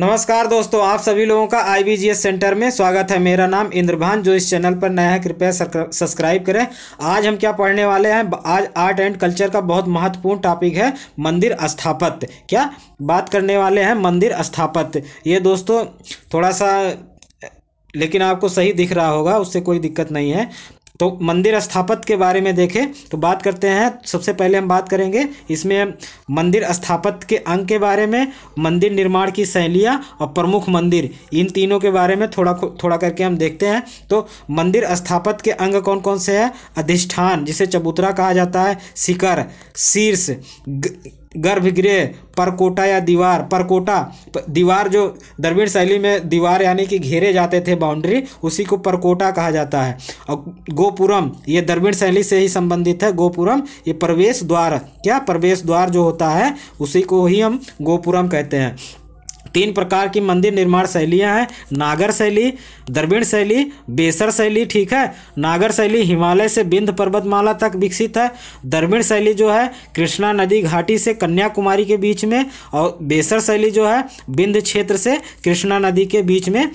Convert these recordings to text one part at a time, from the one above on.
नमस्कार दोस्तों आप सभी लोगों का आईबीजीएस सेंटर में स्वागत है मेरा नाम इंद्रभान जो इस चैनल पर नया है कृपया सब्सक्राइब करें आज हम क्या पढ़ने वाले हैं आज आर्ट एंड कल्चर का बहुत महत्वपूर्ण टॉपिक है मंदिर स्थापत्य क्या बात करने वाले हैं मंदिर स्थापत्य ये दोस्तों थोड़ा सा लेकिन आपको सही दिख रहा होगा उससे कोई दिक्कत नहीं है तो मंदिर स्थापत के बारे में देखें तो बात करते हैं सबसे पहले हम बात करेंगे इसमें मंदिर स्थापत के अंग के बारे में मंदिर निर्माण की शैलियाँ और प्रमुख मंदिर इन तीनों के बारे में थोड़ा थोड़ा करके हम देखते हैं तो मंदिर स्थापत के अंग कौन कौन से हैं अधिष्ठान जिसे चबूतरा कहा जाता है शिखर शीर्ष गर्भगृह परकोटा या दीवार परकोटा दीवार जो द्रविड़ शैली में दीवार यानी कि घेरे जाते थे बाउंड्री उसी को परकोटा कहा जाता है और गोपुरम ये द्रविड़ शैली से ही संबंधित है गोपुरम ये प्रवेश द्वार क्या प्रवेश द्वार जो होता है उसी को ही हम गोपुरम कहते हैं तीन प्रकार की मंदिर निर्माण शैलियाँ हैं नागर शैली द्रविण शैली बेसर शैली ठीक है नागर शैली हिमालय से बिंध पर्वतमाला तक विकसित है द्रविण शैली जो है कृष्णा नदी घाटी से कन्याकुमारी के बीच में और बेसर शैली जो है बिंध क्षेत्र से कृष्णा नदी के बीच में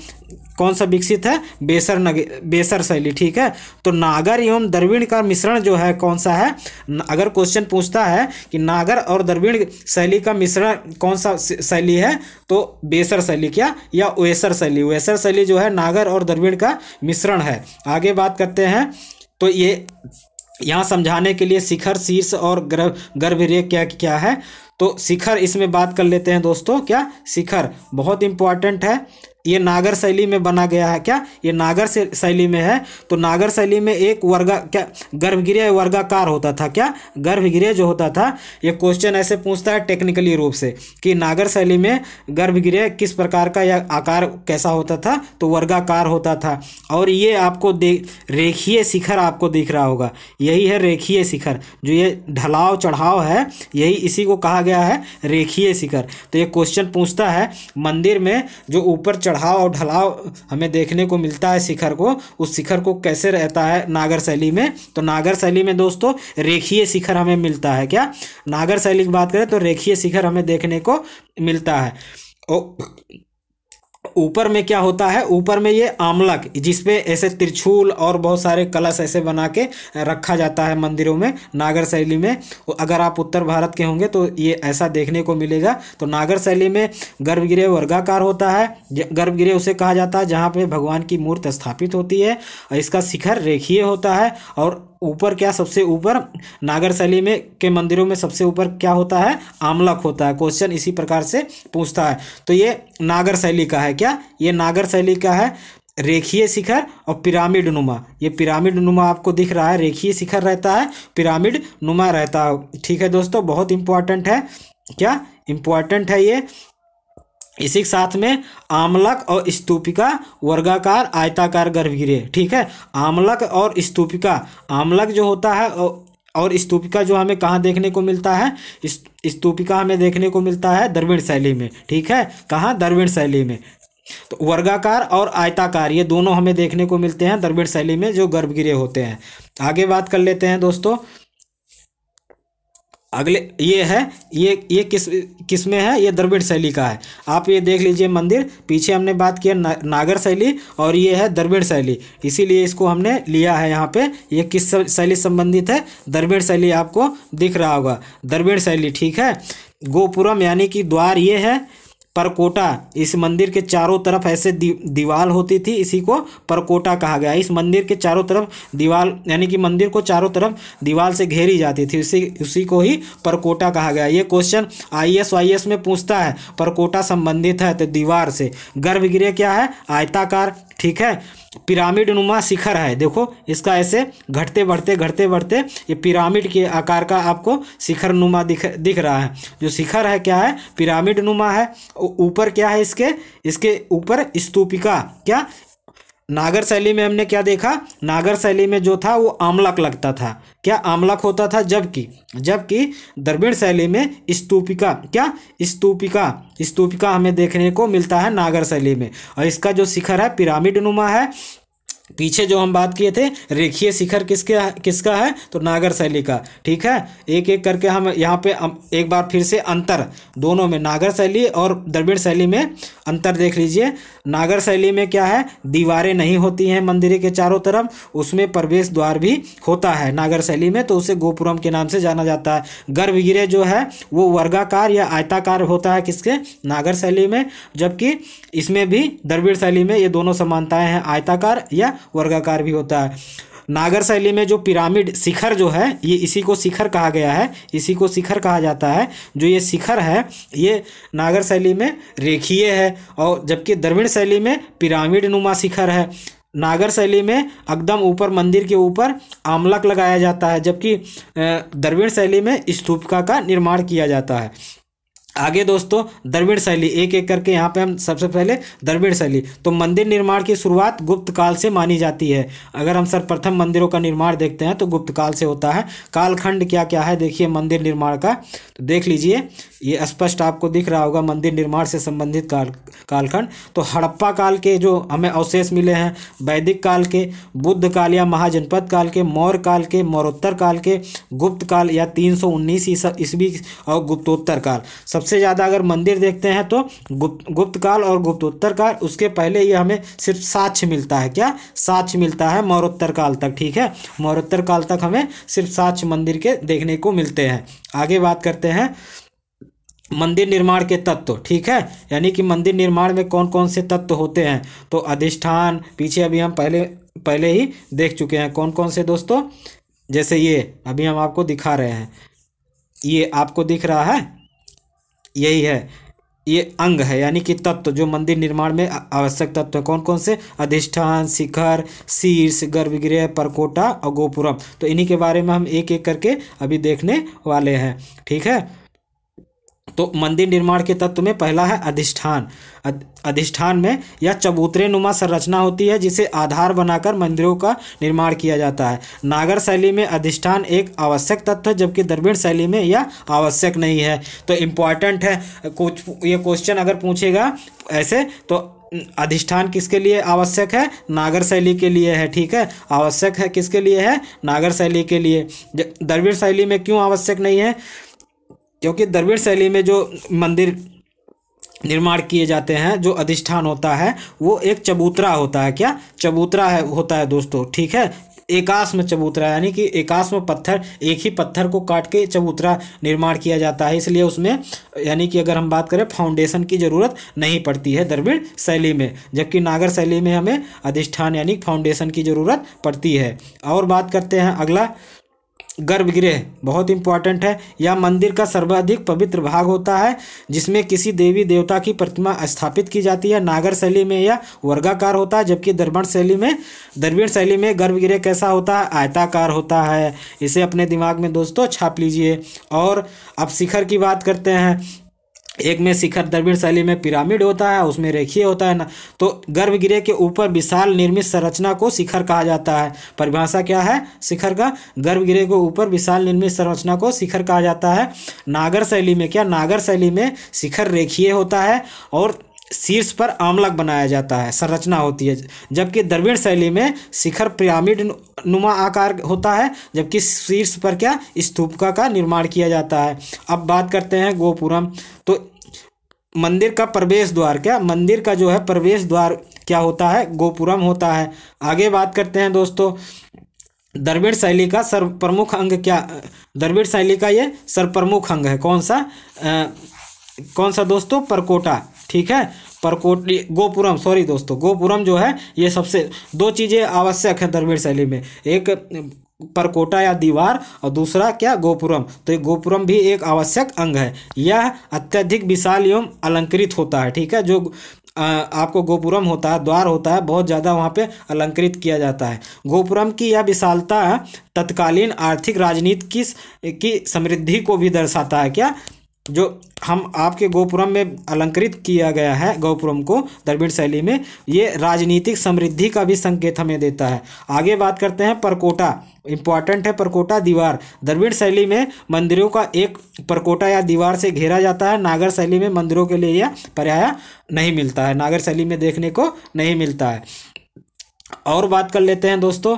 कौन सा विकसित है बेसर नग बेसर शैली ठीक है तो नागर एवं द्रविण का मिश्रण जो है कौन सा है अगर क्वेश्चन पूछता है कि नागर और द्रविण शैली का मिश्रण कौन सा शैली है तो बेसर शैली क्या या ओएसर शैली वेसर शैली जो है नागर और द्रविण का मिश्रण है आगे बात करते हैं तो ये यहाँ समझाने के लिए शिखर शीर्ष और गर्भ गर्भरेख क्या क्या है तो शिखर इसमें बात कर लेते हैं दोस्तों क्या शिखर बहुत इंपॉर्टेंट है ये नागर शैली में बना गया है क्या ये नागर शैली में है तो नागर शैली में एक वर्गा क्या गर्भगृह वर्गाकार होता था क्या गर्भगृह जो होता था ये क्वेश्चन ऐसे पूछता है टेक्निकली रूप से कि नागर शैली में गर्भगृह किस प्रकार का या आकार कैसा होता था तो वर्गाकार होता था और ये आपको दे रेखीय शिखर आपको दिख रहा होगा यही है रेखीय शिखर जो ये ढलाव चढ़ाव है यही इसी को कहा गया है रेखीय शिखर तो ये क्वेश्चन पूछता है मंदिर में जो ऊपर चढ़ चढ़ाव और ढलाव हमें देखने को मिलता है शिखर को उस शिखर को कैसे रहता है नागर शैली में तो नागर शैली में दोस्तों रेखीय शिखर हमें मिलता है क्या नागर शैली की बात करें तो रेखीय शिखर हमें देखने को मिलता है ओ ऊपर में क्या होता है ऊपर में ये आमलक जिसपे ऐसे त्रिशूल और बहुत सारे कलश ऐसे बना के रखा जाता है मंदिरों में नागर शैली में अगर आप उत्तर भारत के होंगे तो ये ऐसा देखने को मिलेगा तो नागर शैली में गर्भगृह वर्गाकार होता है गर्भगृह उसे कहा जाता है जहाँ पे भगवान की मूर्त स्थापित होती है इसका शिखर रेखीय होता है और ऊपर क्या सबसे ऊपर नागरशैली में के मंदिरों में सबसे ऊपर क्या होता है आमलक होता है क्वेश्चन इसी प्रकार से पूछता है तो ये नागरशैली का है क्या ये नागरशैली का है रेखीय शिखर और पिरामिड नुमा ये पिरामिड नुमा आपको दिख रहा है रेखीय शिखर रहता है पिरामिड नुमा रहता है ठीक है दोस्तों बहुत इंपॉर्टेंट है क्या इंपॉर्टेंट है ये इसी के साथ में आमलक और स्तूपिका वर्गाकार आयताकार गर्भगृह ठीक है आमलक और स्तूपिका आमलक जो होता है और स्तूपिका जो हमें कहाँ देखने को मिलता है स्तूपिका हमें देखने को मिलता है द्रविड़ शैली में ठीक है कहाँ द्रविड़ शैली में तो वर्गाकार और आयताकार ये दोनों हमें देखने को मिलते हैं द्रविड़ शैली में जो गर्भगृह होते हैं आगे बात कर लेते हैं दोस्तों अगले ये है ये ये किस किस में है ये द्रविड़ शैली का है आप ये देख लीजिए मंदिर पीछे हमने बात किया ना, नागर शैली और ये है द्रविड़ शैली इसीलिए इसको हमने लिया है यहाँ पे ये किस शैली संबंधित है द्रविड़ शैली आपको दिख रहा होगा द्रविड़ शैली ठीक है गोपुरम यानी कि द्वार ये है परकोटा इस मंदिर के चारों तरफ ऐसे दि, दीवाल होती थी इसी को परकोटा कहा गया इस मंदिर के चारों तरफ दीवाल यानी कि मंदिर को चारों तरफ दीवाल से घेरी जाती थी उसी उसी को ही परकोटा कहा गया ये question I S Y S में पूछता है परकोटा संबंधित है तो दीवार से गर्भगृह क्या है आयताकार ठीक है पिरामिड नुमा शिखर है देखो इसका ऐसे घटते बढ़ते घटते बढ़ते ये पिरामिड के आकार का आपको शिखर नुमा दिख दिख रहा है जो शिखर है क्या है पिरामिड नुमा है ऊपर क्या है इसके इसके ऊपर स्तूपिका क्या नागर शैली में हमने क्या देखा नागर शैली में जो था वो आमलक लगता था क्या आमलक होता था जबकि जबकि द्रविड़ शैली में स्तूपिका क्या स्तूपिका स्तूपिका हमें देखने को मिलता है नागर शैली में और इसका जो शिखर है पिरामिड नुमा है पीछे जो हम बात किए थे रेखीय शिखर किसके किसका है तो नागर शैली का ठीक है एक एक करके हम यहाँ पे एक बार फिर से अंतर दोनों में नागर शैली और द्रविड़ शैली में अंतर देख लीजिए नागर शैली में क्या है दीवारें नहीं होती हैं मंदिर के चारों तरफ उसमें प्रवेश द्वार भी होता है नागर शैली में तो उसे गोपुरम के नाम से जाना जाता है गर्भगृह जो है वो वर्गाकार या आयताकार होता है किसके नागर शैली में जबकि इसमें भी द्रविड़ शैली में ये दोनों समानताएँ हैं आयताकार या वर्गाकार भी होता है नागर शैली में जो पिरामिड शिखर जो है ये इसी को शिखर कहा गया है इसी को शिखर कहा जाता है जो ये शिखर है ये नागर शैली में रेखीय है और जबकि द्रविण शैली में पिरामिड नुमा शिखर है नागर शैली में एकदम ऊपर मंदिर के ऊपर आमलक लगाया जाता है जबकि द्रविण शैली में स्तूपका का निर्माण किया जाता है आगे दोस्तों द्रविड़ शैली एक एक करके यहाँ पे हम सबसे पहले द्रविड़ शैली तो मंदिर निर्माण की शुरुआत गुप्त काल से मानी जाती है अगर हम सर्वप्रथम मंदिरों का निर्माण देखते हैं तो गुप्त काल से होता है कालखंड क्या क्या है देखिए मंदिर निर्माण का तो देख लीजिए ये स्पष्ट आपको दिख रहा होगा मंदिर निर्माण से संबंधित काल कालखंड तो हड़प्पा काल के जो हमें अवशेष मिले हैं वैदिक काल के बुद्ध काल या महाजनपद काल के मौर्य काल के मौरोत्तर काल के गुप्त काल या तीन सौ ईस्वी और गुप्तोत्तर काल सब सबसे ज़्यादा अगर मंदिर देखते हैं तो गुप्त गुप्त काल और गुप्तोत्तर काल उसके पहले ये हमें सिर्फ साक्ष्य मिलता है क्या साक्ष्य मिलता है मौरोत्तर काल तक ठीक है मौरोत्तर काल तक हमें सिर्फ साक्ष्य मंदिर के देखने को मिलते हैं आगे बात करते हैं मंदिर निर्माण के तत्व ठीक है यानी कि मंदिर निर्माण में कौन कौन से तत्व होते हैं तो अधिष्ठान पीछे अभी हम पहले पहले ही देख चुके हैं कौन कौन से दोस्तों जैसे ये अभी हम आपको दिखा रहे हैं ये आपको दिख रहा है यही है ये अंग है यानी कि तत्व जो मंदिर निर्माण में आवश्यक तत्व है कौन कौन से अधिष्ठान शिखर शीर्ष गर्भगृह परकोटा और गोपुरम तो इन्हीं के बारे में हम एक एक करके अभी देखने वाले हैं ठीक है तो मंदिर निर्माण के तत्व में पहला है अधिष्ठान अधिष्ठान में यह चबूतरे नुमा संरचना होती है जिसे आधार बनाकर मंदिरों का निर्माण किया जाता है नागर शैली में अधिष्ठान एक आवश्यक तत्व है जबकि द्रविड़ शैली में यह आवश्यक नहीं है तो इम्पॉर्टेंट है कुछ ये क्वेश्चन अगर पूछेगा ऐसे तो अधिष्ठान किसके लिए आवश्यक है नागर शैली के लिए है ठीक है आवश्यक है किसके लिए है नागर शैली के लिए द्रविड़ शैली में क्यों आवश्यक नहीं है क्योंकि द्रविड़ शैली में जो मंदिर निर्माण किए जाते हैं जो अधिष्ठान होता है वो एक चबूतरा होता है क्या चबूतरा है होता है दोस्तों ठीक है एकाश्म चबूतरा यानी कि एकाश में पत्थर एक ही पत्थर को काट के चबूतरा निर्माण किया जाता है इसलिए उसमें यानी कि अगर हम बात करें फाउंडेशन की ज़रूरत नहीं पड़ती है द्रविड़ शैली में जबकि नागर शैली में हमें अधिष्ठान यानी फाउंडेशन की ज़रूरत पड़ती है और बात करते हैं अगला गर्भगृह बहुत इंपॉर्टेंट है यह मंदिर का सर्वाधिक पवित्र भाग होता है जिसमें किसी देवी देवता की प्रतिमा स्थापित की जाती है नागर शैली में यह वर्गाकार होता है जबकि दर्पण शैली में द्रविड़ शैली में गर्भगृह कैसा होता है आयताकार होता है इसे अपने दिमाग में दोस्तों छाप लीजिए और अब शिखर की बात करते हैं एक में शिखर द्रविड़ शैली में पिरामिड होता है उसमें रेखीय होता है ना तो गर्भगृह के ऊपर विशाल निर्मित संरचना को शिखर कहा जाता है परिभाषा क्या है शिखर का गर्भगृह के ऊपर विशाल निर्मित संरचना को शिखर कहा जाता है नागर शैली में क्या नागर शैली में शिखर रेखीय होता है और शीर्ष पर आमलक बनाया जाता है संरचना होती है जबकि द्रविड़ शैली में शिखर पिरामिड नुमा आकार होता है जबकि शीर्ष पर क्या स्तूपका का निर्माण किया जाता है अब बात करते हैं गोपुरम तो मंदिर का प्रवेश द्वार क्या मंदिर का जो है प्रवेश द्वार क्या होता है गोपुरम होता है आगे बात करते हैं दोस्तों द्रविड़ शैली का सर्व प्रमुख अंग क्या द्रविड़ शैली का ये सर्व प्रमुख अंग है कौन सा आ, कौन सा दोस्तों परकोटा ठीक है परकोट गोपुरम सॉरी दोस्तों गोपुरम जो है ये सबसे दो चीज़ें आवश्यक हैं द्रविड़ शैली में एक परकोटा या दीवार और दूसरा क्या गोपुरम तो ये गोपुरम भी एक आवश्यक अंग है यह अत्यधिक विशाल एवं अलंकृत होता है ठीक है जो आपको गोपुरम होता है द्वार होता है बहुत ज़्यादा वहाँ पे अलंकृत किया जाता है गोपुरम की यह विशालता तत्कालीन आर्थिक राजनीति की समृद्धि को भी दर्शाता है क्या जो हम आपके गोपुरम में अलंकृत किया गया है गोपुरम को द्रविड़ शैली में ये राजनीतिक समृद्धि का भी संकेत हमें देता है आगे बात करते हैं परकोटा इंपॉर्टेंट है परकोटा दीवार द्रविड़ शैली में मंदिरों का एक परकोटा या दीवार से घेरा जाता है नागर शैली में मंदिरों के लिए यह पर्याय नहीं मिलता है नागर शैली में देखने को नहीं मिलता है और बात कर लेते हैं दोस्तों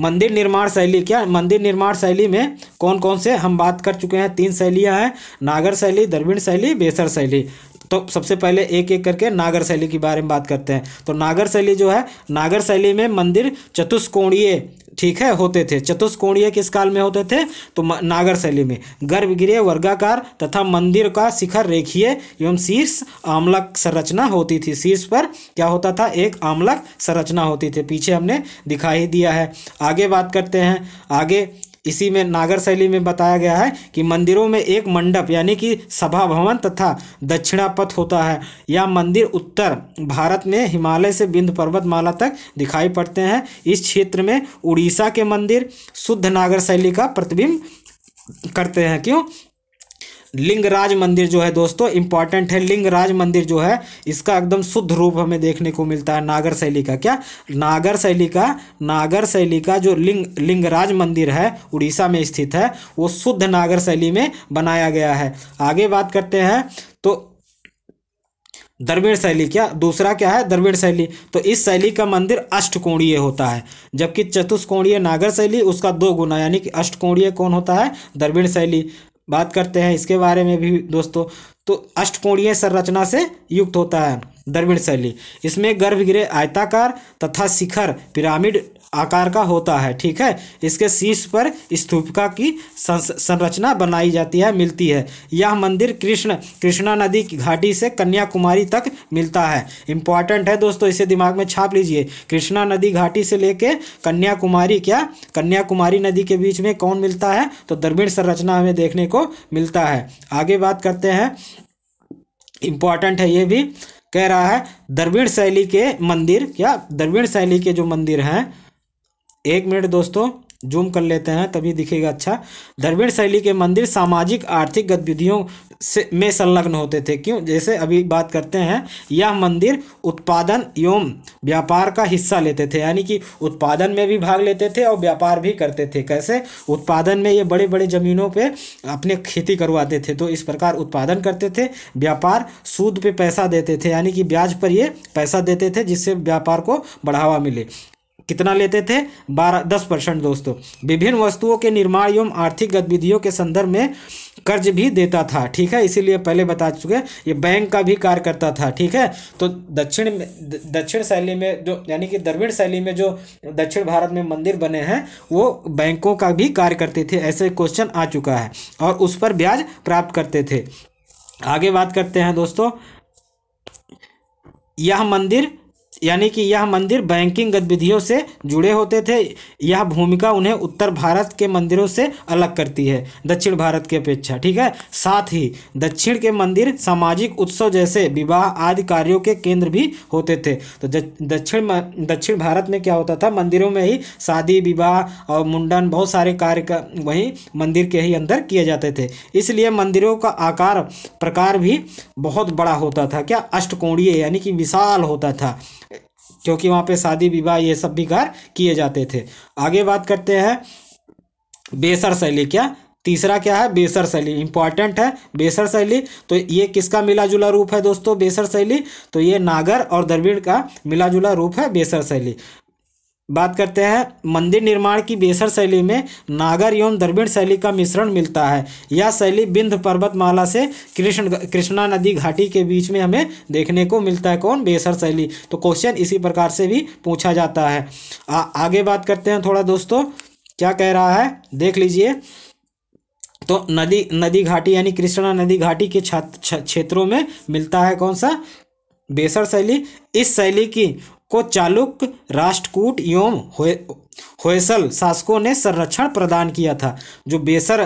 मंदिर निर्माण शैली क्या मंदिर निर्माण शैली में कौन कौन से हम बात कर चुके हैं तीन शैलियाँ हैं नागर शैली द्रविड़ शैली बेसर शैली तो सबसे पहले एक एक करके नागर शैली के बारे में बात करते हैं तो नागर शैली जो है नागर शैली में मंदिर चतुष्कोणीय ठीक है होते थे चतुष्कोणीय किस काल में होते थे तो नागर शैली में गर्भगृह वर्गाकार तथा मंदिर का शिखर रेखीय एवं शीर्ष आमलक संरचना होती थी शीर्ष पर क्या होता था एक आमलक संरचना होती थी पीछे हमने दिखाई दिया है आगे बात करते हैं आगे इसी में नागर शैली में बताया गया है कि मंदिरों में एक मंडप यानी कि सभा भवन तथा दक्षिणापथ होता है यह मंदिर उत्तर भारत में हिमालय से बिंद पर्वतमाला तक दिखाई पड़ते हैं इस क्षेत्र में उड़ीसा के मंदिर शुद्ध नागर शैली का प्रतिबिंब करते हैं क्यों लिंगराज मंदिर जो है दोस्तों इंपॉर्टेंट है लिंगराज मंदिर जो है इसका एकदम शुद्ध रूप हमें देखने को मिलता है नागर शैली का क्या नागर शैली का नागर शैली का जो लिंग लिंगराज मंदिर है उड़ीसा में स्थित है वो शुद्ध नागर शैली में बनाया गया है आगे बात करते हैं तो द्रविड़ शैली क्या दूसरा क्या है द्रविड़ शैली तो इस शैली का मंदिर अष्टकोणीय होता है जबकि चतुष्कोणीय नागर शैली उसका दो गुना यानी कि अष्टकोणीय कौन होता है द्रविड़ शैली बात करते हैं इसके बारे में भी दोस्तों तो अष्टकोणीय संरचना से युक्त होता है द्रविड़ शैली इसमें गर्भगृह आयताकार तथा शिखर पिरामिड आकार का होता है ठीक है इसके शीर्ष पर स्तूपिका की संरचना बनाई जाती है मिलती है यह मंदिर कृष्ण कृष्णा नदी की घाटी से कन्याकुमारी तक मिलता है इंपॉर्टेंट है दोस्तों इसे दिमाग में छाप लीजिए कृष्णा नदी घाटी से लेके कन्याकुमारी क्या कन्याकुमारी नदी के बीच में कौन मिलता है तो द्रविड़ संरचना हमें देखने को मिलता है आगे बात करते हैं इंपॉर्टेंट है ये भी कह रहा है द्रविड़ शैली के मंदिर क्या द्रविड़ शैली के जो मंदिर हैं एक मिनट दोस्तों जूम कर लेते हैं तभी दिखेगा अच्छा द्रविड़ शैली के मंदिर सामाजिक आर्थिक गतिविधियों से में संलग्न होते थे क्यों जैसे अभी बात करते हैं यह मंदिर उत्पादन एवं व्यापार का हिस्सा लेते थे यानी कि उत्पादन में भी भाग लेते थे और व्यापार भी करते थे कैसे उत्पादन में ये बड़े बड़े ज़मीनों पे अपने खेती करवाते थे तो इस प्रकार उत्पादन करते थे व्यापार सूद पे पैसा देते थे यानी कि ब्याज पर ये पैसा देते थे जिससे व्यापार को बढ़ावा मिले कितना लेते थे बारह दस परसेंट दोस्तों विभिन्न वस्तुओं के निर्माण एवं आर्थिक गतिविधियों के संदर्भ में कर्ज भी देता था ठीक है इसीलिए पहले बता चुके ये बैंक का भी कार्य करता था ठीक है तो दक्षिण दक्षिण शैली में जो यानी कि द्रविण शैली में जो दक्षिण भारत में मंदिर बने हैं वो बैंकों का भी कार्य करते थे ऐसे क्वेश्चन आ चुका है और उस पर ब्याज प्राप्त करते थे आगे बात करते हैं दोस्तों यह मंदिर यानी कि यह मंदिर बैंकिंग गतिविधियों से जुड़े होते थे यह भूमिका उन्हें उत्तर भारत के मंदिरों से अलग करती है दक्षिण भारत की अपेक्षा ठीक है साथ ही दक्षिण के मंदिर सामाजिक उत्सव जैसे विवाह आदि कार्यों के केंद्र भी होते थे तो दक्षिण दक्षिण भारत में क्या होता था मंदिरों में ही शादी विवाह और मुंडन बहुत सारे कार्य का वहीं मंदिर के ही अंदर किए जाते थे इसलिए मंदिरों का आकार प्रकार भी बहुत बड़ा होता था क्या अष्टकोणीय यानी कि विशाल होता था क्योंकि वहाँ पे शादी विवाह ये सब भी कार्य किए जाते थे आगे बात करते हैं बेसर शैली क्या तीसरा क्या है बेसर शैली इंपॉर्टेंट है बेसर शैली तो ये किसका मिला जुला रूप है दोस्तों बेसर शैली तो ये नागर और द्रविड़ का मिला जुला रूप है बेसर शैली बात करते हैं मंदिर निर्माण की बेसर शैली में नागर एवं द्रविड़ शैली का मिश्रण मिलता है यह शैली बिंध पर्वतमाला से कृष्ण कृष्णा नदी घाटी के बीच में हमें देखने को मिलता है कौन बेसर शैली तो क्वेश्चन इसी प्रकार से भी पूछा जाता है आ, आगे बात करते हैं थोड़ा दोस्तों क्या कह रहा है देख लीजिए तो नदी नदी घाटी यानी कृष्णा नदी घाटी के क्षेत्रों में मिलता है कौन सा बेसर शैली इस शैली की को चालुक राष्ट्रकूट एवं होयसल शासकों ने संरक्षण प्रदान किया था जो बेसर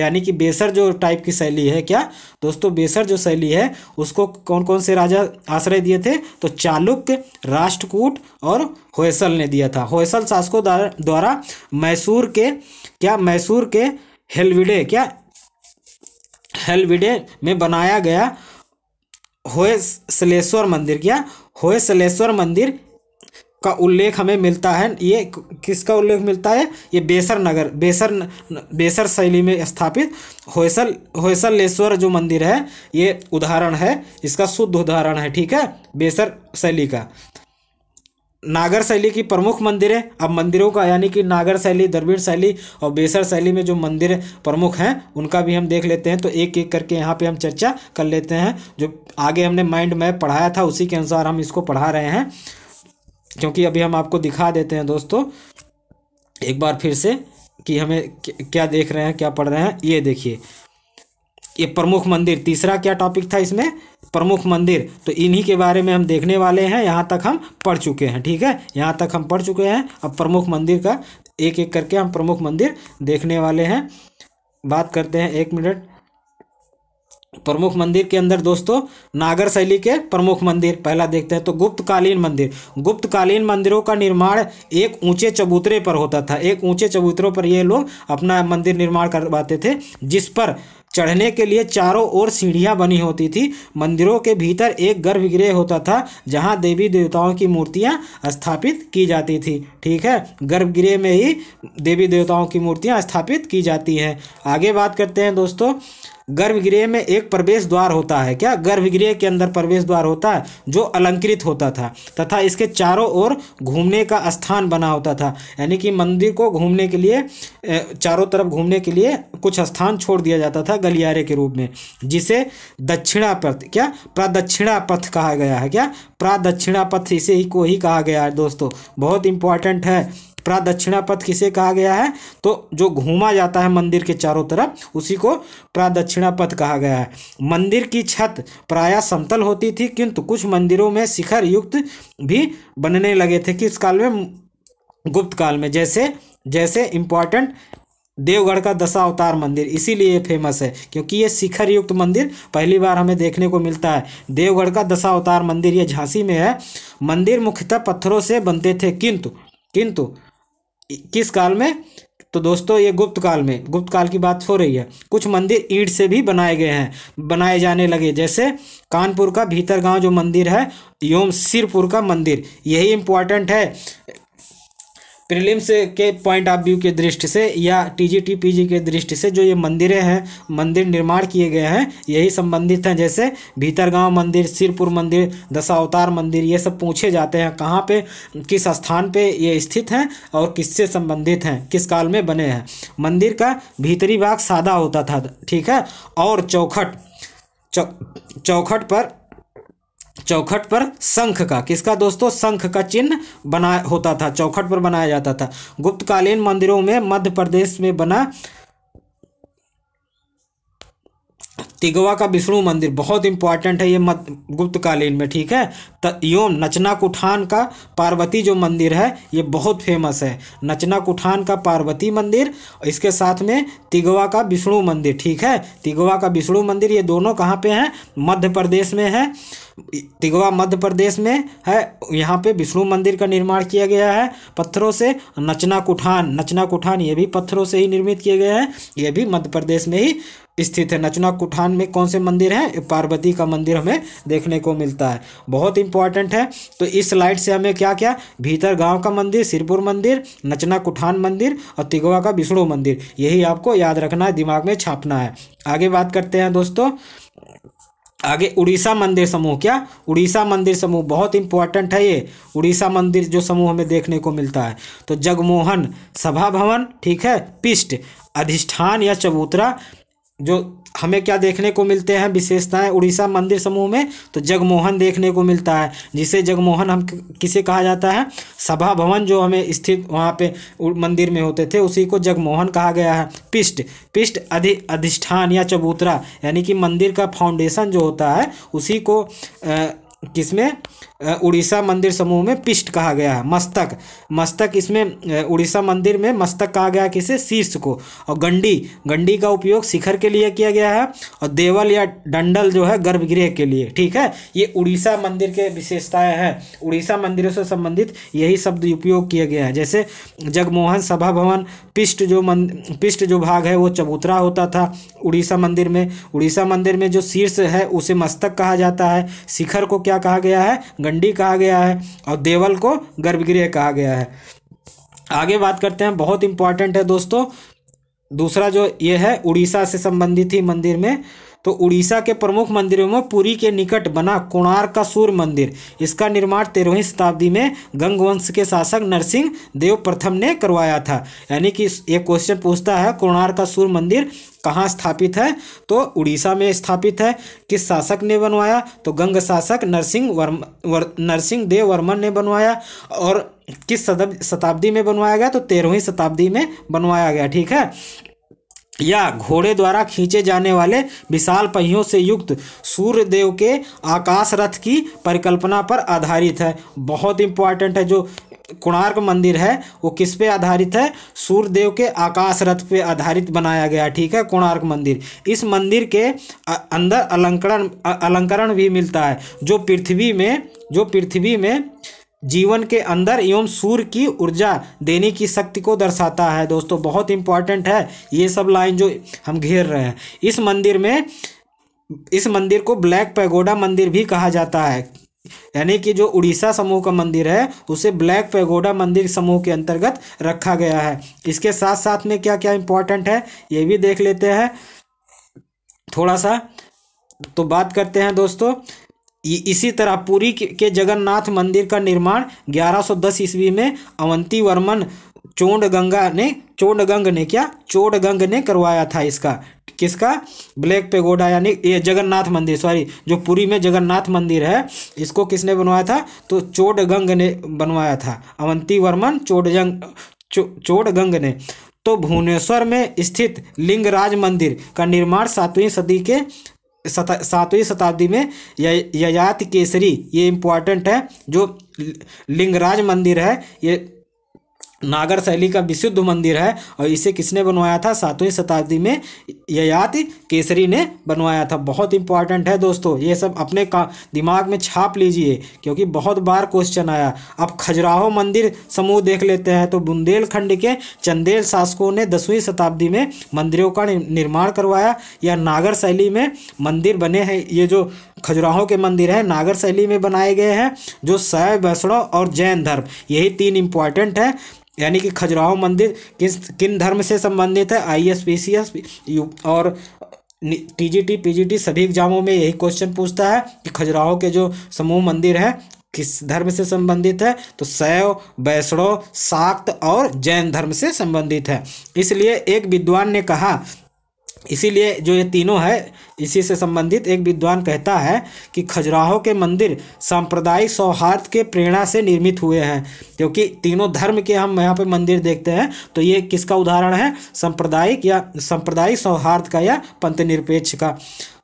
यानी कि बेसर जो टाइप की शैली है क्या दोस्तों बेसर जो शैली है उसको कौन कौन से राजा आश्रय दिए थे तो चालुक्य राष्ट्रकूट और होयसल ने दिया था होयसल शासकों द्वारा मैसूर के क्या मैसूर के हेलविडे क्या हेलविडे में बनाया गया होयसलेश्वर मंदिर क्या होयसलेश्वर मंदिर का उल्लेख हमें मिलता है ये किसका उल्लेख मिलता है ये बेसर नगर बेसर बेसर शैली में स्थापित होयसल होयसलेश्वर जो मंदिर है ये उदाहरण है इसका शुद्ध उदाहरण है ठीक है बेसर शैली का नागर शैली की प्रमुख मंदिर है अब मंदिरों का यानी कि नागर शैली द्रविड़ शैली और बेसर शैली में जो मंदिर प्रमुख हैं उनका भी हम देख लेते हैं तो एक एक करके यहाँ पे हम चर्चा कर लेते हैं जो आगे हमने माइंड मैप पढ़ाया था उसी के अनुसार हम इसको पढ़ा रहे हैं क्योंकि अभी हम आपको दिखा देते हैं दोस्तों एक बार फिर से कि हमें क्या देख रहे हैं क्या पढ़ रहे हैं ये देखिए ये प्रमुख मंदिर तीसरा क्या टॉपिक था इसमें प्रमुख मंदिर तो इन्हीं के बारे में हम देखने वाले हैं यहाँ तक हम पढ़ चुके हैं ठीक है यहाँ तक हम पढ़ चुके हैं अब प्रमुख मंदिर का एक एक करके हम प्रमुख मंदिर देखने वाले हैं बात करते हैं एक मिनट प्रमुख मंदिर के अंदर दोस्तों नागर शैली के प्रमुख मंदिर पहला देखते हैं तो गुप्तकालीन मंदिर गुप्तकालीन मंदिरों का निर्माण एक ऊंचे चबूतरे पर होता था एक ऊंचे चबूतरों पर ये लोग अपना मंदिर निर्माण करवाते थे जिस पर चढ़ने के लिए चारों ओर सीढ़ियाँ बनी होती थी मंदिरों के भीतर एक गर्भगृह होता था जहाँ देवी देवताओं की मूर्तियाँ स्थापित की जाती थी ठीक है गर्भगृह में ही देवी देवताओं की मूर्तियाँ स्थापित की जाती हैं आगे बात करते हैं दोस्तों गर्भगृह में एक प्रवेश द्वार होता है क्या गर्भगृह के अंदर प्रवेश द्वार होता है जो अलंकृत होता था तथा इसके चारों ओर घूमने का स्थान बना होता था यानी कि मंदिर को घूमने के लिए चारों तरफ घूमने के लिए कुछ स्थान छोड़ दिया जाता था गलियारे के रूप में जिसे दक्षिणा पथ क्या प्रदक्षिणा पथ कहा गया है क्या प्रादक्षिणा पथ इसे ही को ही कहा गया है दोस्तों बहुत इंपॉर्टेंट है प्रादक्षिणा पथ किसे कहा गया है तो जो घूमा जाता है मंदिर के चारों तरफ उसी को प्रादक्षिणा पथ कहा गया है मंदिर की छत प्रायः समतल होती थी किंतु कुछ मंदिरों में शिखर युक्त भी बनने लगे थे किस काल में गुप्त काल में जैसे जैसे इम्पॉर्टेंट देवगढ़ का दशा अवतार मंदिर इसीलिए फेमस है क्योंकि ये शिखर युक्त मंदिर पहली बार हमें देखने को मिलता है देवगढ़ का दशा अवतार मंदिर ये झांसी में है मंदिर मुख्यतः पत्थरों से बनते थे किंतु किंतु किस काल में तो दोस्तों ये गुप्त काल में गुप्त काल की बात हो रही है कुछ मंदिर ईट से भी बनाए गए हैं बनाए जाने लगे जैसे कानपुर का भीतर गांव जो मंदिर है योम सिरपुर का मंदिर यही इम्पोर्टेंट है प्रिलिम्स के पॉइंट ऑफ व्यू के दृष्टि से या टीजीटी पीजी के दृष्टि से जो ये मंदिरें हैं मंदिर निर्माण किए गए हैं यही संबंधित हैं जैसे भीतरगांव मंदिर सिरपुर मंदिर दशावतार मंदिर ये सब पूछे जाते हैं कहाँ पे किस स्थान पे ये स्थित हैं और किससे संबंधित हैं किस काल में बने हैं मंदिर का भीतरी भाग सादा होता था ठीक है और चौखट चौखट पर चौखट पर शंख का किसका दोस्तों शंख का चिन्ह बना होता था चौखट पर बनाया जाता था गुप्तकालीन मंदिरों में मध्य प्रदेश में बना तिगवा का विष्णु मंदिर बहुत इंपॉर्टेंट है ये मत गुप्त कालीन में ठीक है योम नचना कुठान का पार्वती जो मंदिर है ये बहुत फेमस है नचना कुठान का पार्वती मंदिर इसके साथ में तिगवा का विष्णु मंदिर ठीक है तिगवा का विष्णु मंदिर ये दोनों कहाँ पे हैं मध्य प्रदेश में है तिगवा मध्य प्रदेश में है यहाँ पे विष्णु मंदिर का निर्माण किया गया है पत्थरों से नचना कुठान नचना कुठान ये भी पत्थरों से ही निर्मित किए गए हैं ये भी मध्य प्रदेश में ही स्थित है नचना कुठान में कौन से मंदिर हैं पार्वती का मंदिर हमें देखने को मिलता है बहुत इंपॉर्टेंट है तो इस स्लाइड से हमें क्या क्या भीतर गांव का मंदिर सिरपुर मंदिर नचना कुठान मंदिर और तिगवा का विष्णु मंदिर यही आपको याद रखना है दिमाग में छापना है आगे बात करते हैं दोस्तों आगे उड़ीसा मंदिर समूह क्या उड़ीसा मंदिर समूह बहुत इंपॉर्टेंट है ये उड़ीसा मंदिर जो समूह हमें देखने को मिलता है तो जगमोहन सभा भवन ठीक है पिष्ट अधिष्ठान या चबूतरा जो हमें क्या देखने को मिलते हैं विशेषताएं उड़ीसा मंदिर समूह में तो जगमोहन देखने को मिलता है जिसे जगमोहन हम किसे कहा जाता है सभा भवन जो हमें स्थित वहाँ पे मंदिर में होते थे उसी को जगमोहन कहा गया है पिष्ट पिष्ट अधि अधिष्ठान या चबूतरा यानी कि मंदिर का फाउंडेशन जो होता है उसी को किसमें उड़ीसा मंदिर समूह में पिष्ट कहा गया है मस्तक मस्तक इसमें उड़ीसा मंदिर में मस्तक कहा गया किसे शीर्ष को और गंडी गंडी का उपयोग शिखर के लिए किया गया है और देवल या डंडल जो है गर्भगृह के लिए ठीक है ये उड़ीसा मंदिर के विशेषताएं हैं उड़ीसा मंदिरों से संबंधित यही शब्द उपयोग किया गया है जैसे जगमोहन सभा भवन पिष्ट जो मन पिष्ट जो भाग है वो चबूतरा होता था उड़ीसा मंदिर में उड़ीसा मंदिर में जो शीर्ष है उसे मस्तक कहा जाता है शिखर को क्या कहा गया है गंडी कहा गया है और देवल को गर्भगृह कहा गया है आगे बात करते हैं बहुत इंपॉर्टेंट है दोस्तों दूसरा जो ये है उड़ीसा से संबंधित ही मंदिर में तो उड़ीसा के प्रमुख मंदिरों में पुरी के निकट बना कोणार्क का सूर्य मंदिर इसका निर्माण तेरहवीं शताब्दी में गंगवंश के शासक नरसिंह देव प्रथम ने करवाया था यानी कि एक क्वेश्चन पूछता है कोणार्क का सूर्य मंदिर कहाँ स्थापित है तो उड़ीसा में स्थापित है किस शासक ने बनवाया तो गंग शासक नरसिंह वर्म वर, नरसिंह देव वर्मन ने बनवाया और किस शताब्दी में बनवाया गया तो तेरहवीं शताब्दी में बनवाया गया ठीक है या घोड़े द्वारा खींचे जाने वाले विशाल पहियों से युक्त सूर्यदेव के आकाश रथ की परिकल्पना पर आधारित है बहुत इंपॉर्टेंट है जो कोणार्क मंदिर है वो किस पे आधारित है सूर्यदेव के आकाश रथ पे आधारित बनाया गया ठीक है कोणार्क मंदिर इस मंदिर के अंदर अलंकरण अलंकरण भी मिलता है जो पृथ्वी में जो पृथ्वी में जीवन के अंदर एवं सूर्य की ऊर्जा देने की शक्ति को दर्शाता है दोस्तों बहुत इंपॉर्टेंट है ये सब लाइन जो हम घेर रहे हैं इस मंदिर में इस मंदिर को ब्लैक पैगोडा मंदिर भी कहा जाता है यानी कि जो उड़ीसा समूह का मंदिर है उसे ब्लैक पैगोडा मंदिर समूह के अंतर्गत रखा गया है इसके साथ साथ में क्या क्या इंपॉर्टेंट है ये भी देख लेते हैं थोड़ा सा तो बात करते हैं दोस्तों इसी तरह पुरी के जगन्नाथ मंदिर का निर्माण 1110 ईस्वी में अवंती वर्मन चोंडगंगा ने चोंडगंग ने क्या चोडगंग ने करवाया था इसका किसका ब्लैक पेगोडा यानी ये जगन्नाथ मंदिर सॉरी जो पुरी में जगन्नाथ मंदिर है इसको किसने बनवाया था तो चोडगंग ने बनवाया था अवंती वर्मन चोडजंग चो, चोडगंग ने तो भुवनेश्वर में स्थित लिंगराज मंदिर का निर्माण सातवीं सदी के सातवीं शताब्दी में ययात केसरी ये इम्पोर्टेंट है जो लिंगराज मंदिर है ये नागर शैली का विशुद्ध मंदिर है और इसे किसने बनवाया था सातवीं शताब्दी में ययात केसरी ने बनवाया था बहुत इंपॉर्टेंट है दोस्तों ये सब अपने का दिमाग में छाप लीजिए क्योंकि बहुत बार क्वेश्चन आया अब खजुराहो मंदिर समूह देख लेते हैं तो बुंदेलखंड के चंदेल शासकों ने दसवीं शताब्दी में मंदिरों का निर्माण करवाया या नागर शैली में मंदिर बने हैं ये जो खजुराहो के मंदिर हैं नागर शैली में बनाए गए हैं जो शैव वैष्णव और जैन धर्म यही तीन इंपॉर्टेंट है यानी कि खजुराहो मंदिर किस किन धर्म से संबंधित है I S P C S और टीजीटी पीजीटी सभी एग्जामों में यही क्वेश्चन पूछता है कि खजुराहो के जो समूह मंदिर हैं किस धर्म से संबंधित है तो शैव वैष्णव शाक्त और जैन धर्म से संबंधित है इसलिए एक विद्वान ने कहा इसीलिए जो ये तीनों है इसी से संबंधित एक विद्वान कहता है कि खजुराहो के मंदिर सांप्रदायिक सौहार्द के प्रेरणा से निर्मित हुए हैं क्योंकि तीनों धर्म के हम यहाँ पे मंदिर देखते हैं तो ये किसका उदाहरण है सांप्रदायिक या सांप्रदायिक सौहार्द का या पंथनिरपेक्ष का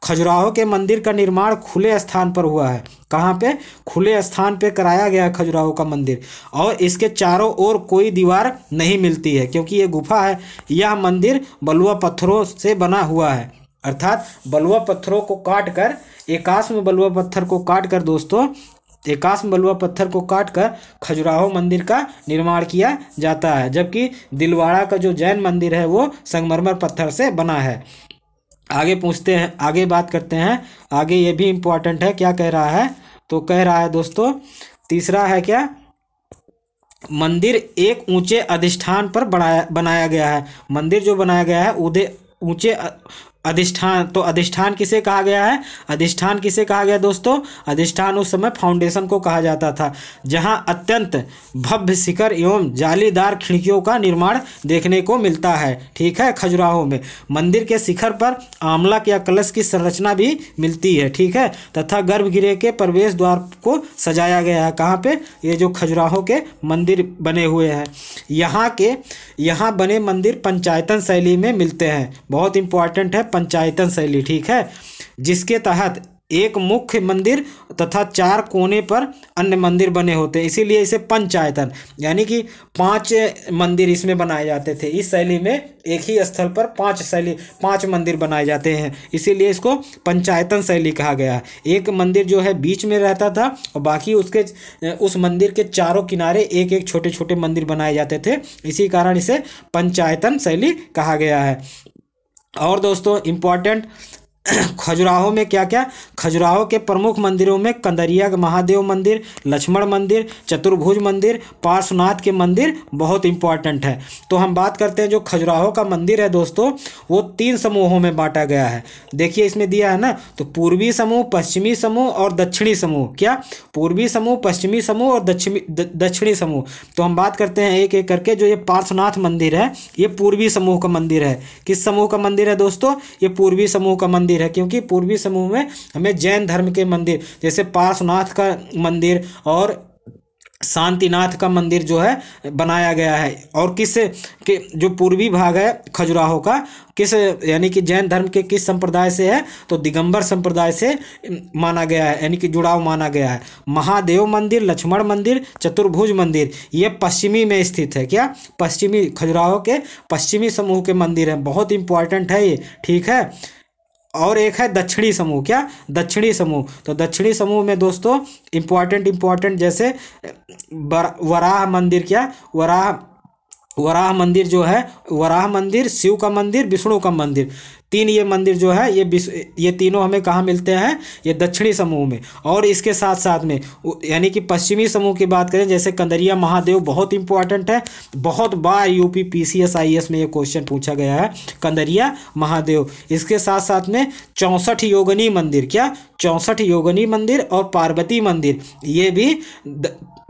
खजुराहो के मंदिर का निर्माण खुले स्थान पर हुआ है कहाँ पे खुले स्थान पे कराया गया है खजुराहो का मंदिर और इसके चारों ओर कोई दीवार नहीं मिलती है क्योंकि ये गुफा है यह मंदिर बलुआ पत्थरों से बना हुआ है अर्थात बलुआ पत्थरों को काट कर एकास्म बलुआ पत्थर को काट कर दोस्तों एकास्म बलुआ पत्थर को काट कर खजुराहो मंदिर का निर्माण किया जाता है जबकि दिलवाड़ा का जो जैन मंदिर है वो संगमरमर पत्थर से बना है आगे पूछते हैं आगे बात करते हैं आगे ये भी इम्पोर्टेंट है क्या कह रहा है तो कह रहा है दोस्तों तीसरा है क्या मंदिर एक ऊंचे अधिष्ठान पर बनाया बनाया गया है मंदिर जो बनाया गया है उदय ऊंचे अधिष्ठान तो अधिष्ठान किसे कहा गया है अधिष्ठान किसे कहा गया दोस्तों अधिष्ठान उस समय फाउंडेशन को कहा जाता था जहां अत्यंत भव्य शिखर एवं जालीदार खिड़कियों का निर्माण देखने को मिलता है ठीक है खजुराहो में मंदिर के शिखर पर आमला या कलश की संरचना भी मिलती है ठीक है तथा गर्भगृह के प्रवेश द्वार को सजाया गया है कहाँ पर ये जो खजुराहो के मंदिर बने हुए हैं यहाँ के यहाँ बने मंदिर पंचायतन शैली में मिलते हैं बहुत इंपॉर्टेंट है पंचायतन शैली ठीक है जिसके तहत एक मुख्य मंदिर तथा चार कोने पर अन्य मंदिर बने होते हैं इसीलिए इसे पंचायतन यानी कि पांच मंदिर इसमें बनाए जाते थे इस शैली में एक ही स्थल पर पांच शैली पांच मंदिर बनाए जाते हैं इसीलिए इसको पंचायतन शैली कहा गया है एक मंदिर जो है बीच में रहता था और बाकी उसके उस मंदिर के चारों किनारे एक एक छोटे छोटे मंदिर बनाए जाते थे इसी कारण इसे पंचायतन शैली कहा गया है और दोस्तों इम्पॉर्टेंट खजुराहो में क्या क्या खजुराहो के प्रमुख मंदिरों में कंदरिया महादेव मंदिर लक्ष्मण मंदिर चतुर्भुज मंदिर पार्श्वनाथ के मंदिर बहुत इंपॉर्टेंट है तो हम बात करते हैं जो खजुराहो का मंदिर है दोस्तों वो तीन समूहों में बांटा गया है देखिए इसमें दिया है ना तो पूर्वी समूह पश्चिमी समूह और दक्षिणी समूह क्या पूर्वी समूह पश्चिमी समूह और दक्षिणी दक्षिणी समूह तो हम बात करते हैं एक एक करके जो ये पार्श्वनाथ मंदिर है ये पूर्वी समूह का मंदिर है किस समूह का मंदिर है दोस्तों ये पूर्वी समूह का मंदिर मंदिर है क्योंकि पूर्वी समूह में हमें जैन धर्म के मंदिर जैसे पार्श्वनाथ का मंदिर और शांतिनाथ का मंदिर जो है बनाया गया है और किस के जो पूर्वी भाग है खजुराहो का किस यानी कि जैन धर्म के किस संप्रदाय से है तो दिगंबर संप्रदाय से माना गया है यानी कि जुड़ाव माना गया है महादेव मंदिर लक्ष्मण मंदिर चतुर्भुज मंदिर ये पश्चिमी में स्थित है क्या पश्चिमी खजुराहो के पश्चिमी समूह के मंदिर हैं बहुत इंपॉर्टेंट है ये ठीक है और एक है दक्षिणी समूह क्या दक्षिणी समूह तो दक्षिणी समूह में दोस्तों इंपॉर्टेंट इम्पॉर्टेंट जैसे वराह मंदिर क्या वराह वराह मंदिर जो है वराह मंदिर शिव का मंदिर विष्णु का मंदिर तीन ये मंदिर जो है ये ये तीनों हमें कहाँ मिलते हैं ये दक्षिणी समूह में और इसके साथ साथ में यानी कि पश्चिमी समूह की बात करें जैसे कंदरिया महादेव बहुत इंपॉर्टेंट है बहुत बार यूपी पी में ये क्वेश्चन पूछा गया है कंदरिया महादेव इसके साथ साथ में चौंसठ योगनी मंदिर क्या चौंसठ योगनी मंदिर और पार्वती मंदिर ये भी द,